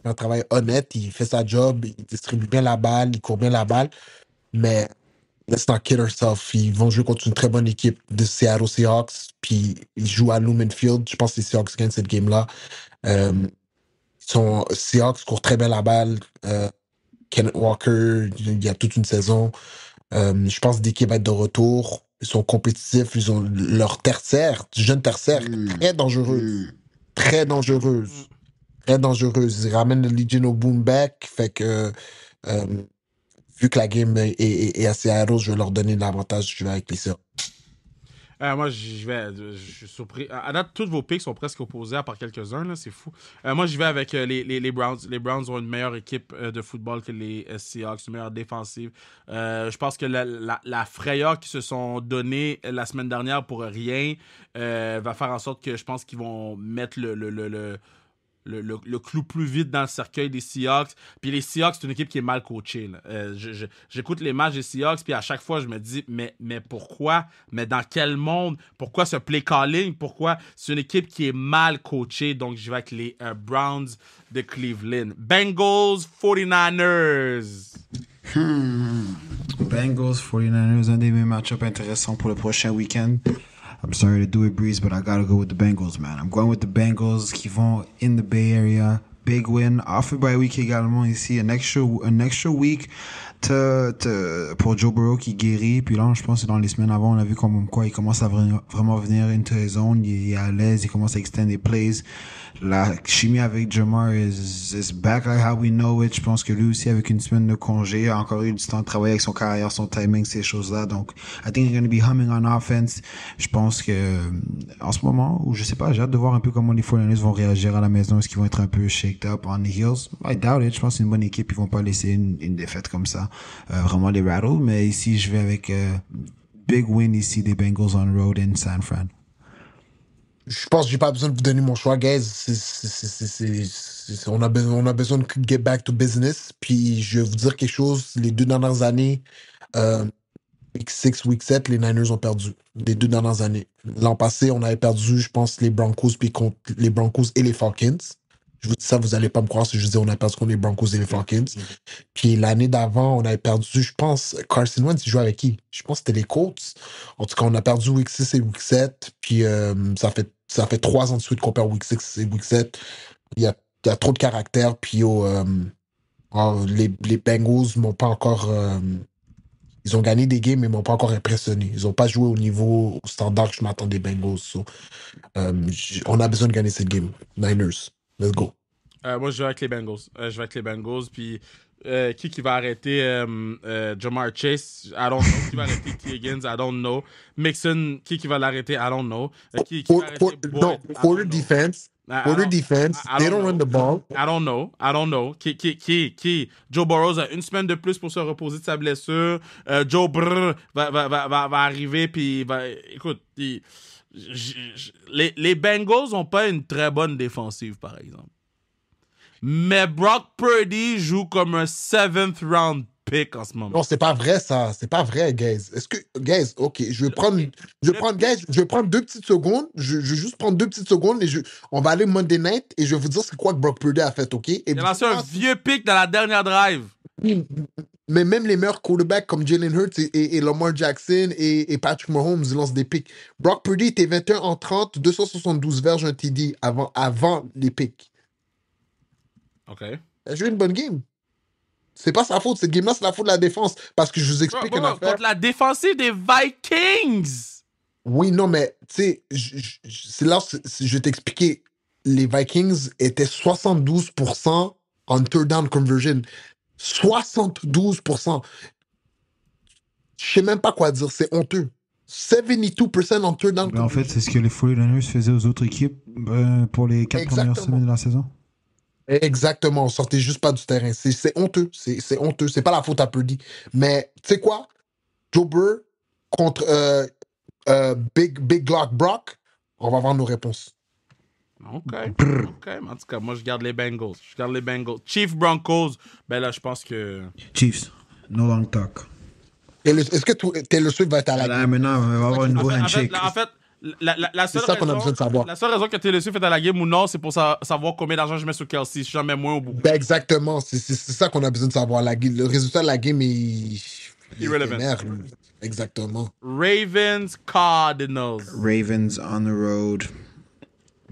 Un travail honnête. Il fait sa job, il distribue bien la balle, il court bien la balle. Mais let's not kid ourselves. Ils vont jouer contre une très bonne équipe de Seattle Seahawks. Puis ils jouent à Lumen Field. Je pense que les Seahawks gagnent cette game-là. Euh, Seahawks court très bien la balle. Euh, Kenneth Walker, il y a toute une saison. Euh, je pense que va être de retour ils sont compétitifs, ils ont leur tertiaire, jeune tertiaire, mm. très dangereux. Mm. Très dangereuse. Très dangereuse. Ils ramènent le Legion au boomback. Fait que, euh, vu que la game est, assez aérose, je vais leur donner l'avantage je vais avec les soeurs. Euh, moi, je vais. Je suis surpris. À date, tous vos picks sont presque opposés, à part quelques-uns. C'est fou. Euh, moi, j'y vais avec euh, les, les, Browns. Les Browns ont une meilleure équipe de football que les Seahawks, une meilleure défensive. je pense que la, frayeur qu'ils se sont donnée la semaine dernière pour rien va faire en sorte que je pense qu'ils vont mettre le le, clou plus vite dans le cercueil des Seahawks. Puis les Seahawks, c'est une équipe qui est mal coachée. Euh, j'écoute les matchs des Seahawks, puis à chaque fois, je me dis, mais, mais pourquoi? Mais dans quel monde? Pourquoi ce play calling? Pourquoi? C'est une équipe qui est mal coachée. Donc, je vais avec les euh, Browns de Cleveland. Bengals 49ers. Hmm. Bengals 49ers, un des match up intéressants pour le prochain week-end. I'm sorry to do it, Breeze, but I gotta go with the Bengals, man. I'm going with the Bengals Kivon in the Bay Area. Big win. Off by week only see an extra, an extra week pour Joe Burrow qui guérit, puis là, je pense que dans les semaines avant, on a vu comme quoi il commence à vraiment venir into his own, il est à l'aise, il commence à extend les plays. La chimie avec Jamar is, is back like how we know it. Je pense que lui aussi, avec une semaine de congé, a encore eu du temps de travailler avec son carrière, son timing, ces choses-là. Donc, I think he's going to be humming on offense. Je pense que, en ce moment, ou je sais pas, j'ai hâte de voir un peu comment les 49 vont réagir à la maison. Est-ce qu'ils vont être un peu shaked up en the heels? I doubt it. Je pense que c'est une bonne équipe. Ils vont pas laisser une défaite comme ça. Euh, vraiment les rattles. Mais ici, je vais avec euh, big win ici des Bengals on road in San Fran. Je pense que j'ai pas besoin de vous donner mon choix, guys. on, a besoin, on a besoin de get back to business. Puis je vais vous dire quelque chose. Les deux dernières années, euh, week 6, week 7, les Niners ont perdu. Les deux dernières années. L'an passé, on avait perdu, je pense, les Broncos, puis contre les Broncos et les Falcons vous dis ça, vous n'allez pas me croire si je disais on a perdu contre les Broncos et les Falcons. Puis l'année d'avant, on avait perdu, je pense, Carson Wentz, il jouait avec qui Je pense que c'était les Colts. En tout cas, on a perdu Week 6 et Week 7. Puis euh, ça, fait, ça fait trois ans de suite qu'on perd Week 6 et Week 7. Il y a, trop de caractères. Puis oh, euh, oh, les, Bengals m'ont pas encore. Euh, ils ont gagné des games, mais ils m'ont pas encore impressionné. Ils n'ont pas joué au niveau standard que je m'attends des Bengals. on a besoin de gagner cette game. Niners. Let's go. Euh, moi, je vais avec les Bengals. Euh, je vais avec les Bengals. Puis, euh, qui qui va arrêter Jamar Chase? I don't know. qui va arrêter T. Higgins? I don't know. Mixon, qui qui va l'arrêter? I don't know. qui, qui va Boyd? defense. Quarter defense, they don't run the ball. I don't know. I don't know. Qui, qui, qui, qui? Joe Burrows a une semaine de plus pour se reposer de sa blessure. Joe Brr va, va, va, va, arriver. Puis, écoute, il les, les, Bengals n'ont pas une très bonne défensive, par exemple. Mais Brock Purdy joue comme un seventh round pick en ce moment. Non, c'est pas vrai, ça. C'est pas vrai, guys. Est-ce que, guys, OK, je vais prendre, je je deux petites secondes. Je, je vais juste prendre deux petites secondes et je, on va aller Monday night et je vais vous dire que quoi que Brock Purdy a fait, OK? Il a lancé un vieux pick dans la dernière drive. Mm, mm, mm, mais même les meilleurs quarterbacks comme Jalen Hurts et, Lamar Jackson et, Patrick Mahomes lancent des picks. Brock Purdy était 21 en 30, 272 verges, un TD avant, avant les picks. OK. Il a joué une bonne game. C'est pas sa faute. Cette game-là, c'est la faute de la défense. Parce que je vous explique bon, la défensive des Vikings! Oui, non, mais tu sais, c'est là je vais t'expliquer. Les Vikings étaient 72% en third down conversion. 72%. Je sais même pas quoi dire, c'est honteux. 72% en turn en fait, c'est ce que les Foley Liners faisaient aux autres équipes euh, pour les quatre premières semaines de la saison. Exactement, on sortait juste pas du terrain. C'est honteux, c'est honteux. C'est pas la faute à Purdy. Mais tu sais quoi? Joe Burr contre euh, euh, Big, Big Glock Brock, on va avoir nos réponses. OK. OK. En tout cas, moi, je garde les Bengals. Je garde les Bengals. Chiefs, Broncos. Ben là, je pense que. Chiefs. No long talk. Est-ce que Taylor Swift va être à la game? Maintenant, on va avoir un nouveau handshake. En fait, la, seule raison, la seule raison que Taylor Swift est à la game ou non, c'est pour savoir combien d'argent je mets sur Kelsey. Si j'en mets moins au bout. Ben exactement. C'est ça qu'on a besoin de savoir. La, le résultat de la game est. Irrelevant. Exactement. Ravens, Cardinals. Ravens on the road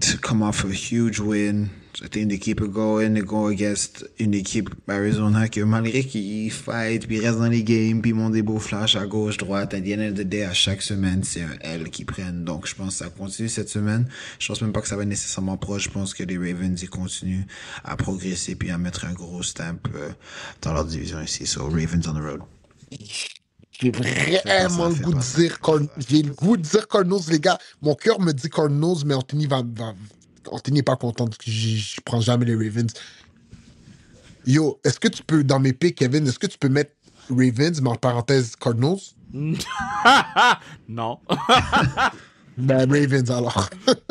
to come off a huge win. they une équipe go They go against une équipe Arizona qui, malgré qu'ils fight, puis restent dans les games, puis montent des beaux flashs à gauche, droite, à the de day, à chaque semaine, c'est un qui prennent. Donc, je pense que ça continue cette semaine. Je pense même pas que ça va nécessairement proche. Je pense que les Ravens, ils continuent à progresser, puis à mettre un gros stamp euh, dans leur division ici. So, Ravens on the road. J'ai vraiment le goût de dire Cardinals. les gars. Mon cœur me dit Cardinals, mais Anthony va, Anthony n'est pas content que je prends jamais les Ravens. Yo, est-ce que tu peux, dans mes pics, Kevin, est-ce que tu peux mettre Ravens, mais en parenthèse, Cardinals? non. ben, Ravens, alors.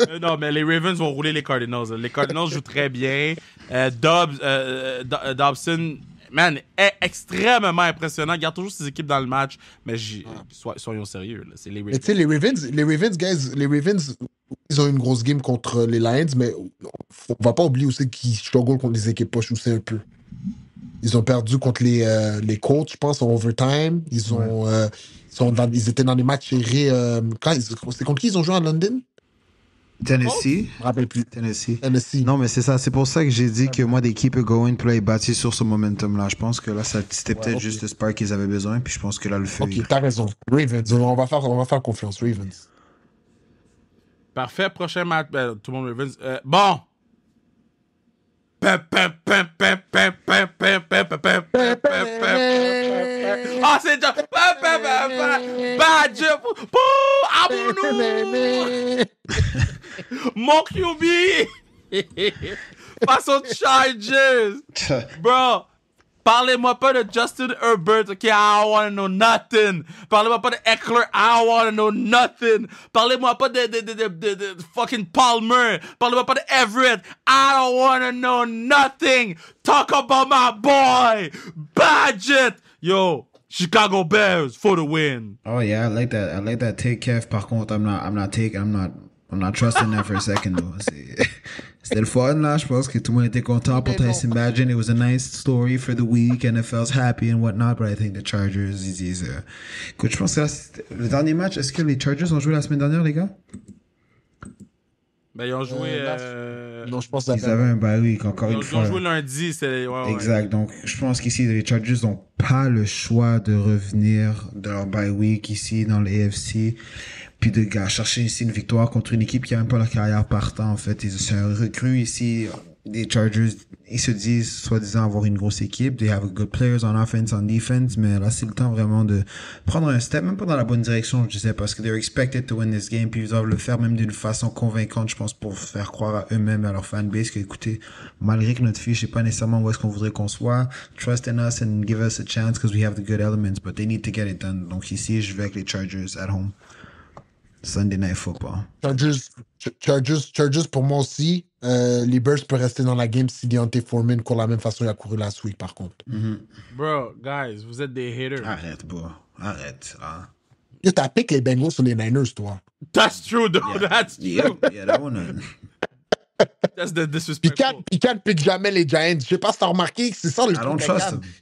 Euh, non, mais les Ravens vont rouler les Cardinals. Les Cardinals jouent très bien. Euh, euh, Dobson man, est extrêmement impressionnant. Il garde toujours ses équipes dans le match, mais ah. soyons sérieux. c'est les Ravens. les Ravens, guys, les ils ont une grosse game contre les Lions, mais on va pas oublier aussi qu'ils struggle contre les équipes poches aussi un peu. Ils ont perdu contre les, euh, les Colts, je pense, en overtime. Ils, ont, euh, ils, étaient dans des matchs serrés. Euh, c'est contre qui ils ont joué à London Tennessee. Je me rappelle plus. Tennessee. Tennessee. Non, mais c'est ça. C'est pour ça que j'ai dit que moi, des going, puis là, bâti sur ce momentum-là. Je pense que là, c'était peut-être juste le spark qu'ils avaient besoin, puis je pense que là, le feu. Ok, t'as raison. Ravens, on va, faire, on va faire confiance. Ravens. Parfait. Prochain match. Ben, tout le monde Ravens. Euh, bon, Austin Jones. Bye, Jeff. Boo, abonu. Mon QB. Face aux Chargers. Bro. Parlez-moi pas de Justin Herbert, ok? I don't wanna know nothing. Parlez-moi pas de Eckler, I don't wanna know nothing. Parlez-moi pas de, de, de, de, de fucking Palmer. Parlez-moi pas de Everett, I don't wanna know nothing. Talk about my boy, Badgett. Yo, Chicago Bears for the win. Oh yeah, I like that. I like that take, Kev. Par contre, I'm not. I'm not taking. I'm not. I'm not trusting that for a second though. C'était le fun, là. Je pense que tout le monde était content. pour bon. imagine it was a nice story for the week. NFL's happy and whatnot. But I think the Chargers, ils disent. c'est... Écoute, je pense que là, le dernier match, est-ce que les Chargers ont joué la semaine dernière, les gars? Ben, ils ont joué. Euh, euh Non, je pense Ils avaient un bye week, encore une fois. Ils ont joué lundi. Ouais, exact. Donc, je pense qu'ici, les Chargers n'ont pas le choix de revenir de leur bye week ici dans l'AFC. Puis de gars, chercher ici une victoire contre une équipe qui a même pas leur carrière partant, en fait. Ils sont recrues ici. Les Chargers, ils se disent, soi-disant, avoir une grosse équipe. They have good players on offense, on defense. Mais là, c'est le temps vraiment de prendre un step, même pas dans la bonne direction, je disais, parce que they're expected to win this game. Puis ils doivent le faire même d'une façon convaincante, je pense, pour faire croire à eux-mêmes, à leur fanbase, que écoutez, malgré que notre fiche n'est pas nécessairement où est-ce qu'on voudrait qu'on soit, trust in us and give us a chance because we have the good elements, but they need to get it done. Donc ici, je vais avec les Chargers at home. Sunday Night Football. Chargers, Chargers, Chargers pour moi aussi. Euh, les Bears peuvent rester dans la game si Deontay Foreman court la même façon il a couru la week, par contre. Mm Bro, guys, vous êtes des haters. Arrête, bro. Arrête. Hein. Yo, t'as piqué les Bengals sur les Niners, toi. That's true, though. That's true. Yeah, yeah that one. Uh, Picard, pique jamais les Giants. Je sais pas si t'as remarqué c'est ça le truc.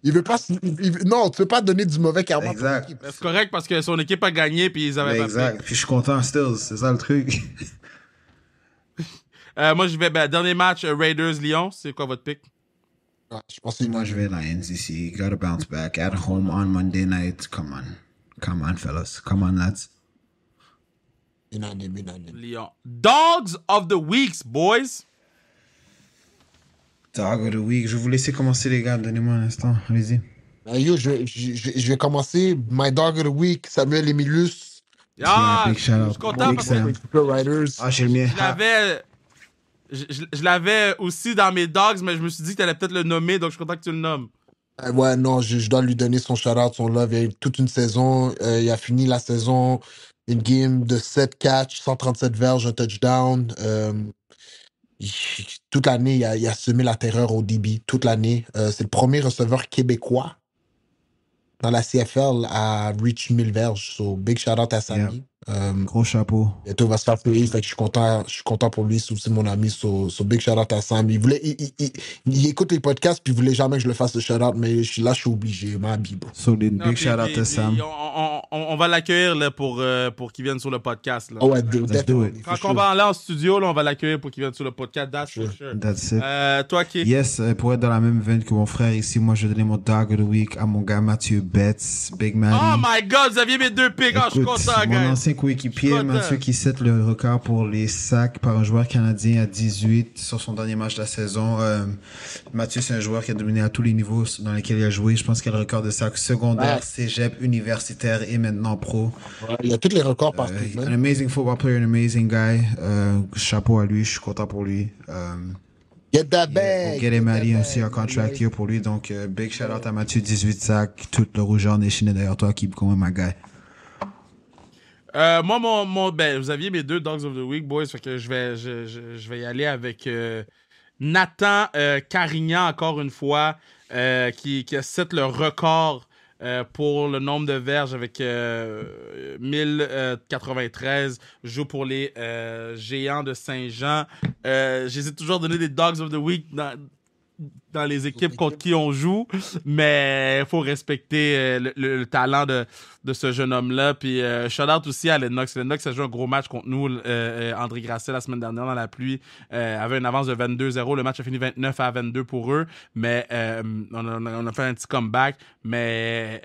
Il veut pas. Il, non, tu veux pas donner du mauvais karma. C'est correct parce que son équipe a gagné puis ils avaient. pas exact. Puis je suis content still. C'est ça le truc. Euh, moi je vais ben, dernier match euh, Raiders Lyon. C'est quoi votre pick? Ah, je pense que... Moi je vais Lions ici. Gotta bounce back at home on Monday night. Come on, come on fellas, come on lads. Unanime, unanime. Lyon. Dogs of the Weeks, boys. Dog of the Week. Je vais vous laisser commencer, les gars. Donnez-moi un instant. Allez-y. Ben, yo, je, vais commencer. My Dog of the Week, Samuel Emilus. Yeah, je suis content parce que. Ah, mien. Je l'avais aussi dans mes Dogs, mais je me suis dit que tu allais peut-être le nommer, donc je suis content que tu le nommes. Ben, ouais, non, je, dois lui donner son shout-out, son love. Il y a eu toute une saison. Euh, il a fini la saison une game de 7 catch, 137 verges, un touchdown. Euh, toute l'année, il a, semé la terreur au débit, toute l'année. Euh, c'est le premier receveur québécois dans la CFL à reach 1000 verges. So, big shout-out à Sammy. Euh, Gros chapeau. et tout va se faire payer, fait que je suis content, je suis content pour lui, c'est mon ami, son big shout out à Sam. Il voulait, il, écoute les podcasts, puis il voulait jamais que je le fasse le shout out, mais je là, je suis obligé, ma bibo So big puis, shout out à Sam. On, va l'accueillir pour, euh, pour qu'il vienne sur le podcast. Oh ouais, Quand on va aller en studio, là, on va l'accueillir pour qu'il vienne sur le podcast, that's That's it. Euh, toi qui. Yes, pour être dans la même veine que mon frère ici, moi je donner mon Dog of the Week à mon gars Mathieu Betts, Big Man. Oh my god, vous aviez mes deux pics, oh, je suis content, gars ses coéquipiers, Mathieu qui cède le record pour les sacs par un joueur canadien à 18 sur son dernier match de la saison. Euh, Mathieu, c'est un joueur qui a dominé à tous les niveaux dans lesquels il a joué. Je pense qu'il a le record de sacs secondaire, cégep, universitaire et maintenant pro. il a tous les records partout. un euh, amazing football player, un amazing guy. Euh, chapeau à lui, je suis content pour lui. Get that bag! Get him out aussi, un contract here pour lui. Donc, big shout out à Mathieu, 18 sacs, tout le rouge en est derrière toi, keep going, my guy. Euh, moi, mon, ben, vous aviez mes deux Dogs of the Week, boys. Fait que je vais, je, vais y aller avec euh, Nathan euh, Carignan, encore une fois, qui, qui a set le record pour le nombre de verges avec 1093. Joue pour les Géants de Saint-Jean. J'hésite toujours donné des Dogs of the Week dans les équipes contre qui on joue, mais il faut respecter euh, le, talent de, ce jeune homme-là. Puis euh, shout out aussi à Lennox. Lennox a joué un gros match contre nous, euh, André Grasset, la semaine dernière dans la pluie, avait une avance de 22-0. Le match a fini 29 à 22 pour eux, mais on a, fait un petit comeback. Mais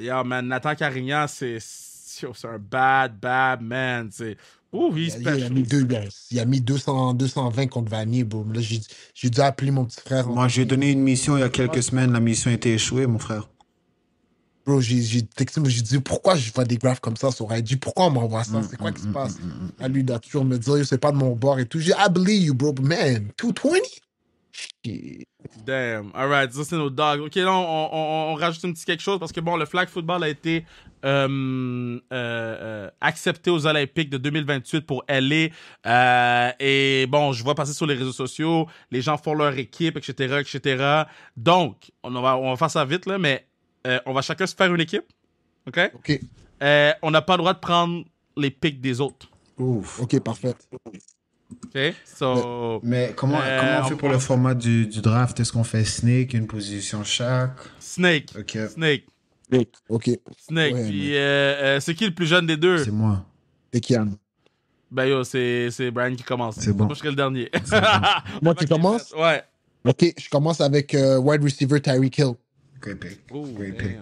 yo, man, Nathan Carignan, c'est c'est un bad, bad man. c'est il, il, a mis il a mis 220 contre Vanier, bro. Là, j'ai, j'ai dû appeler mon petit frère. Moi, j'ai donné une mission il y a quelques semaines. La mission était échouée, mon frère. Bro, j'ai, j'ai texté, j'ai dit pourquoi je vois des graphes comme ça sur dit Pourquoi on m'envoie ça mm, C'est mm, quoi qui se mm, passe À lui, il a toujours me oh, c'est pas de mon bord et tout. J'ai dit I believe you, bro, but man, 220 Shit. Damn. All ça c'est nos dogs. Ok, là, on, rajoute un petit quelque chose parce que bon, le flag football a été euh, euh, accepté aux Olympiques de 2028 pour aller euh, et bon, je vois passer sur les réseaux sociaux, les gens font leur équipe, etc., etc. Donc, on va, on va faire ça vite, là, mais on va chacun se faire une équipe. OK? OK. on n'a pas le droit de prendre les pics des autres. Ouf. OK, parfait. Okay? So, mais, comment, euh, comment on fait pour le format du, du draft Est-ce qu'on fait snake, une position chaque Snake. OK. Snake. Snake. Ok. Snake. Puis euh, euh, c'est qui le plus jeune des deux C'est moi. C'est Kian. Ben yo, c'est Brian qui commence. C'est bon. Moi, je serai le dernier. moi, tu commences Ouais. Ok, je commence avec wide receiver Tyreek Hill. Great pick. Great pick.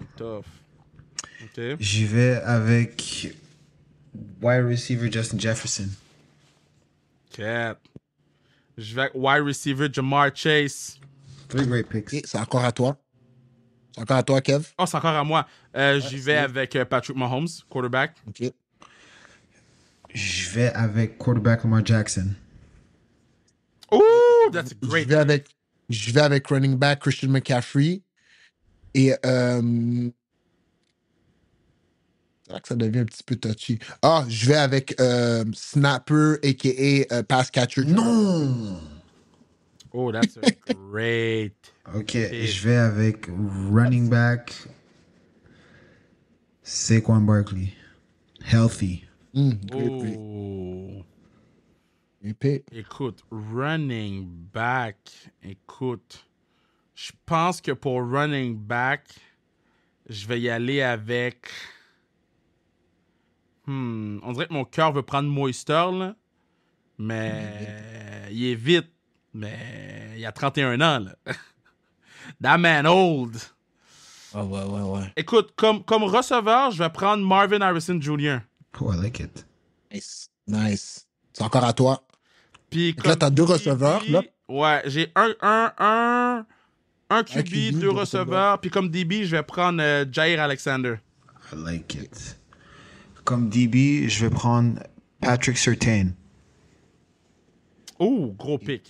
J'y vais avec wide receiver Justin Jefferson. Cap. Je vais avec wide receiver Jamar Chase. Three great picks. c'est encore à toi. C'est encore à toi, Kev. Oh, c'est encore à moi. Euh, J'y vais avec euh, Patrick Mahomes, quarterback. OK. Je vais avec quarterback Lamar Jackson. Oh, that's a great. Je vais avec, je vais avec running back Christian McCaffrey. Et euh, que ça devient un petit peu touchy. Ah, je vais avec euh, Snapper, a.k.a. Euh, Pass Catcher. Non! Oh, that's great. ok, je vais avec running back Saquon Barkley. Healthy. oh. Écoute, running back. Écoute, je pense que pour running back, je vais y aller avec. Hmm, on dirait que mon cœur veut prendre Moister, Mais il est vite. Mais il a 31 ans, là. That man old. Écoute, comme, comme receveur, je vais prendre Marvin Harrison Jr. Oh, I like it. Nice. Nice. C'est encore à toi. Puis là, t'as deux receveurs, Ouais, j'ai un, un, un, un QB, deux, receveurs. Puis comme DB, je vais prendre euh, Jair Alexander. I like it. Comme DB, je vais prendre Patrick Sertain. Oh, gros pic.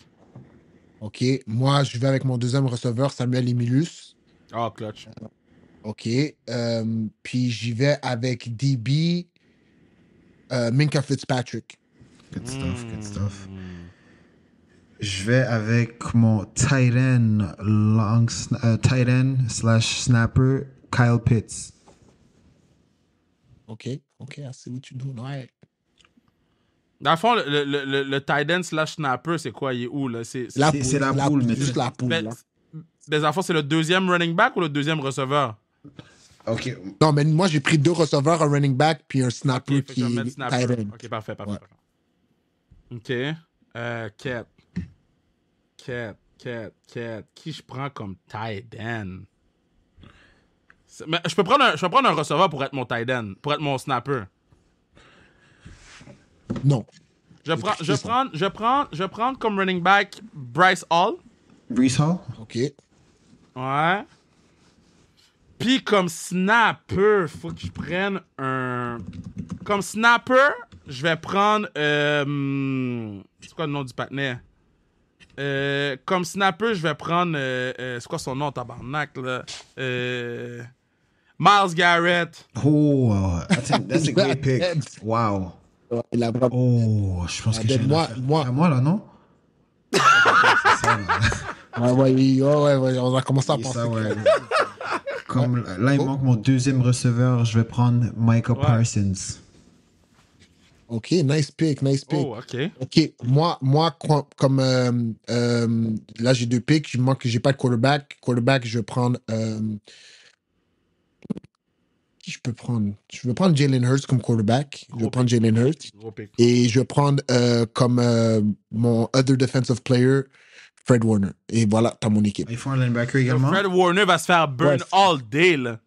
OK. Moi, je vais avec mon deuxième receveur, Samuel Emilus. Ah, oh, clutch. OK. Euh, puis j'y vais avec DB, euh, Minka Fitzpatrick. Good stuff, good stuff. Je vais avec mon end long euh, tight Titan slash snapper Kyle Pitts. OK. OK, c'est où tu Dans le fond, le, le, le, tight end slash snapper, c'est quoi Il est où là C'est la, la, poule, mais juste la poule. Ben, là. mais ben, c'est le deuxième running back ou le deuxième receveur OK. Non, mais moi, j'ai pris deux receveurs, un running back puis un snapper puis OK, parfait, parfait. OK. Euh, Cat. Cat, Cat, Qui je prends comme tight end je peux prendre un, je prendre un receveur pour être mon tight end, pour être mon snapper. Non. Je prends, je je prends, je prends comme running back Bryce Hall. Bryce Hall, ok. Ouais. Puis comme snapper, faut que je prenne un. Comme snapper, je vais prendre. Euh, c'est quoi le nom du partenaire euh, comme snapper, je vais prendre. Euh, c'est quoi son nom, tabarnak, là? Euh. Miles Garrett. Oh, that's a, great pick. Wow. Oh, je pense que j'ai moi, moi. À moi, là, non? ça, là. Ouais, ouais, on a commencé à penser. Ça, ouais. Comme, là, il oh. manque mon deuxième receveur. Je vais prendre Michael Parsons. OK, nice pick, nice pick. Oh, OK. OK, moi, moi comme euh, euh, là, j'ai deux picks, je manque, j'ai pas de quarterback. Quarterback, je vais prendre. Euh, je peux prendre? Je veux prendre Jalen Hurts comme quarterback. je vais prendre Jalen Hurts. Et je vais prendre euh, comme euh, mon other defensive player, Fred Warner. Et voilà, t'as mon équipe. Fred Warner va se faire burn all day, là.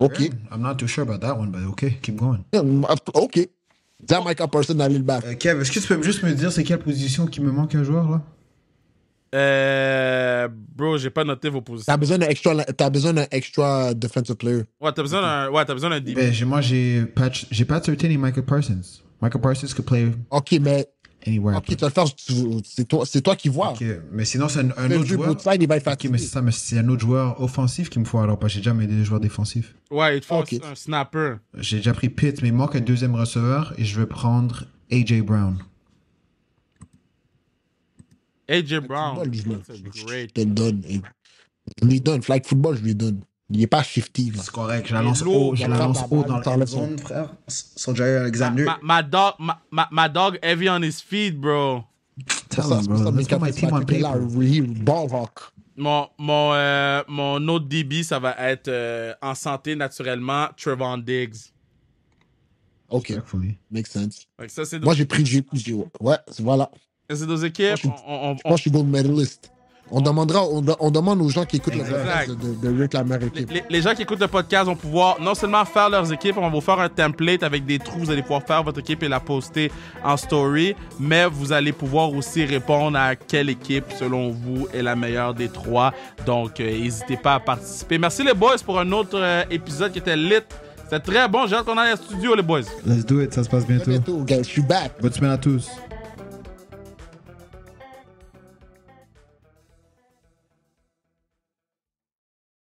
OK. I'm not too sure about that one, but OK, keep going. Euh, OK. That might dans back. Kev, est-ce que tu peux juste me dire c'est quelle position qui me manque un joueur, là? Euh, bro, j'ai pas noté vos positions. T'as besoin d'un extra, as besoin d'un extra defensive player. Ouais, t'as besoin d'un, ouais, t'as besoin d'un DB. Ben, moi, j'ai pas, j'ai pas et Michael Parsons. Michael Parsons peut play. Ok, mais. Anywhere. Ok, tu vas le faire, c'est toi, c'est toi qui vois. Ok, mais sinon, c'est un, autre joueur. il va mais c'est ça, mais c'est un autre joueur offensif qu'il me faut alors, pas. j'ai déjà des joueurs défensifs. Ouais, il te faut okay. un snapper. J'ai déjà pris Pitt, mais il manque un deuxième receveur et je vais prendre AJ Brown. AJ Brown. Football, je, le, te donne. Je lui donne. Flag football, je lui donne. Il n'est pas shifty. C'est correct. Je l'annonce haut. Je la lance haut dans la zone, frère. Son Alexander. l'examen. my, dog, my, dog heavy on his feet, bro. Tell us, bro. Let's ça team on Ball hawk. Mon, mon, euh, mon autre DB, ça va être euh, en santé naturellement, Trevon Diggs. Ok. Make sense. Moi, j'ai pris. du, Ouais, voilà. C'est nos équipes. Je, on, je je suis gold medalist. On, demandera, on, demande aux gens qui écoutent le podcast de, de, meilleure équipe. Les, gens qui écoutent le podcast vont pouvoir non seulement faire leurs équipes, on va vous faire un template avec des trous, vous allez pouvoir faire votre équipe et la poster en story, mais vous allez pouvoir aussi répondre à quelle équipe, selon vous, est la meilleure des trois. Donc, euh, n'hésitez pas à participer. Merci les boys pour un autre euh, épisode qui était lit. C'était très bon. J'ai hâte qu'on aille à studio, les boys. Let's do it. Ça se passe bientôt. bientôt, Je suis back. Bonne semaine à tous.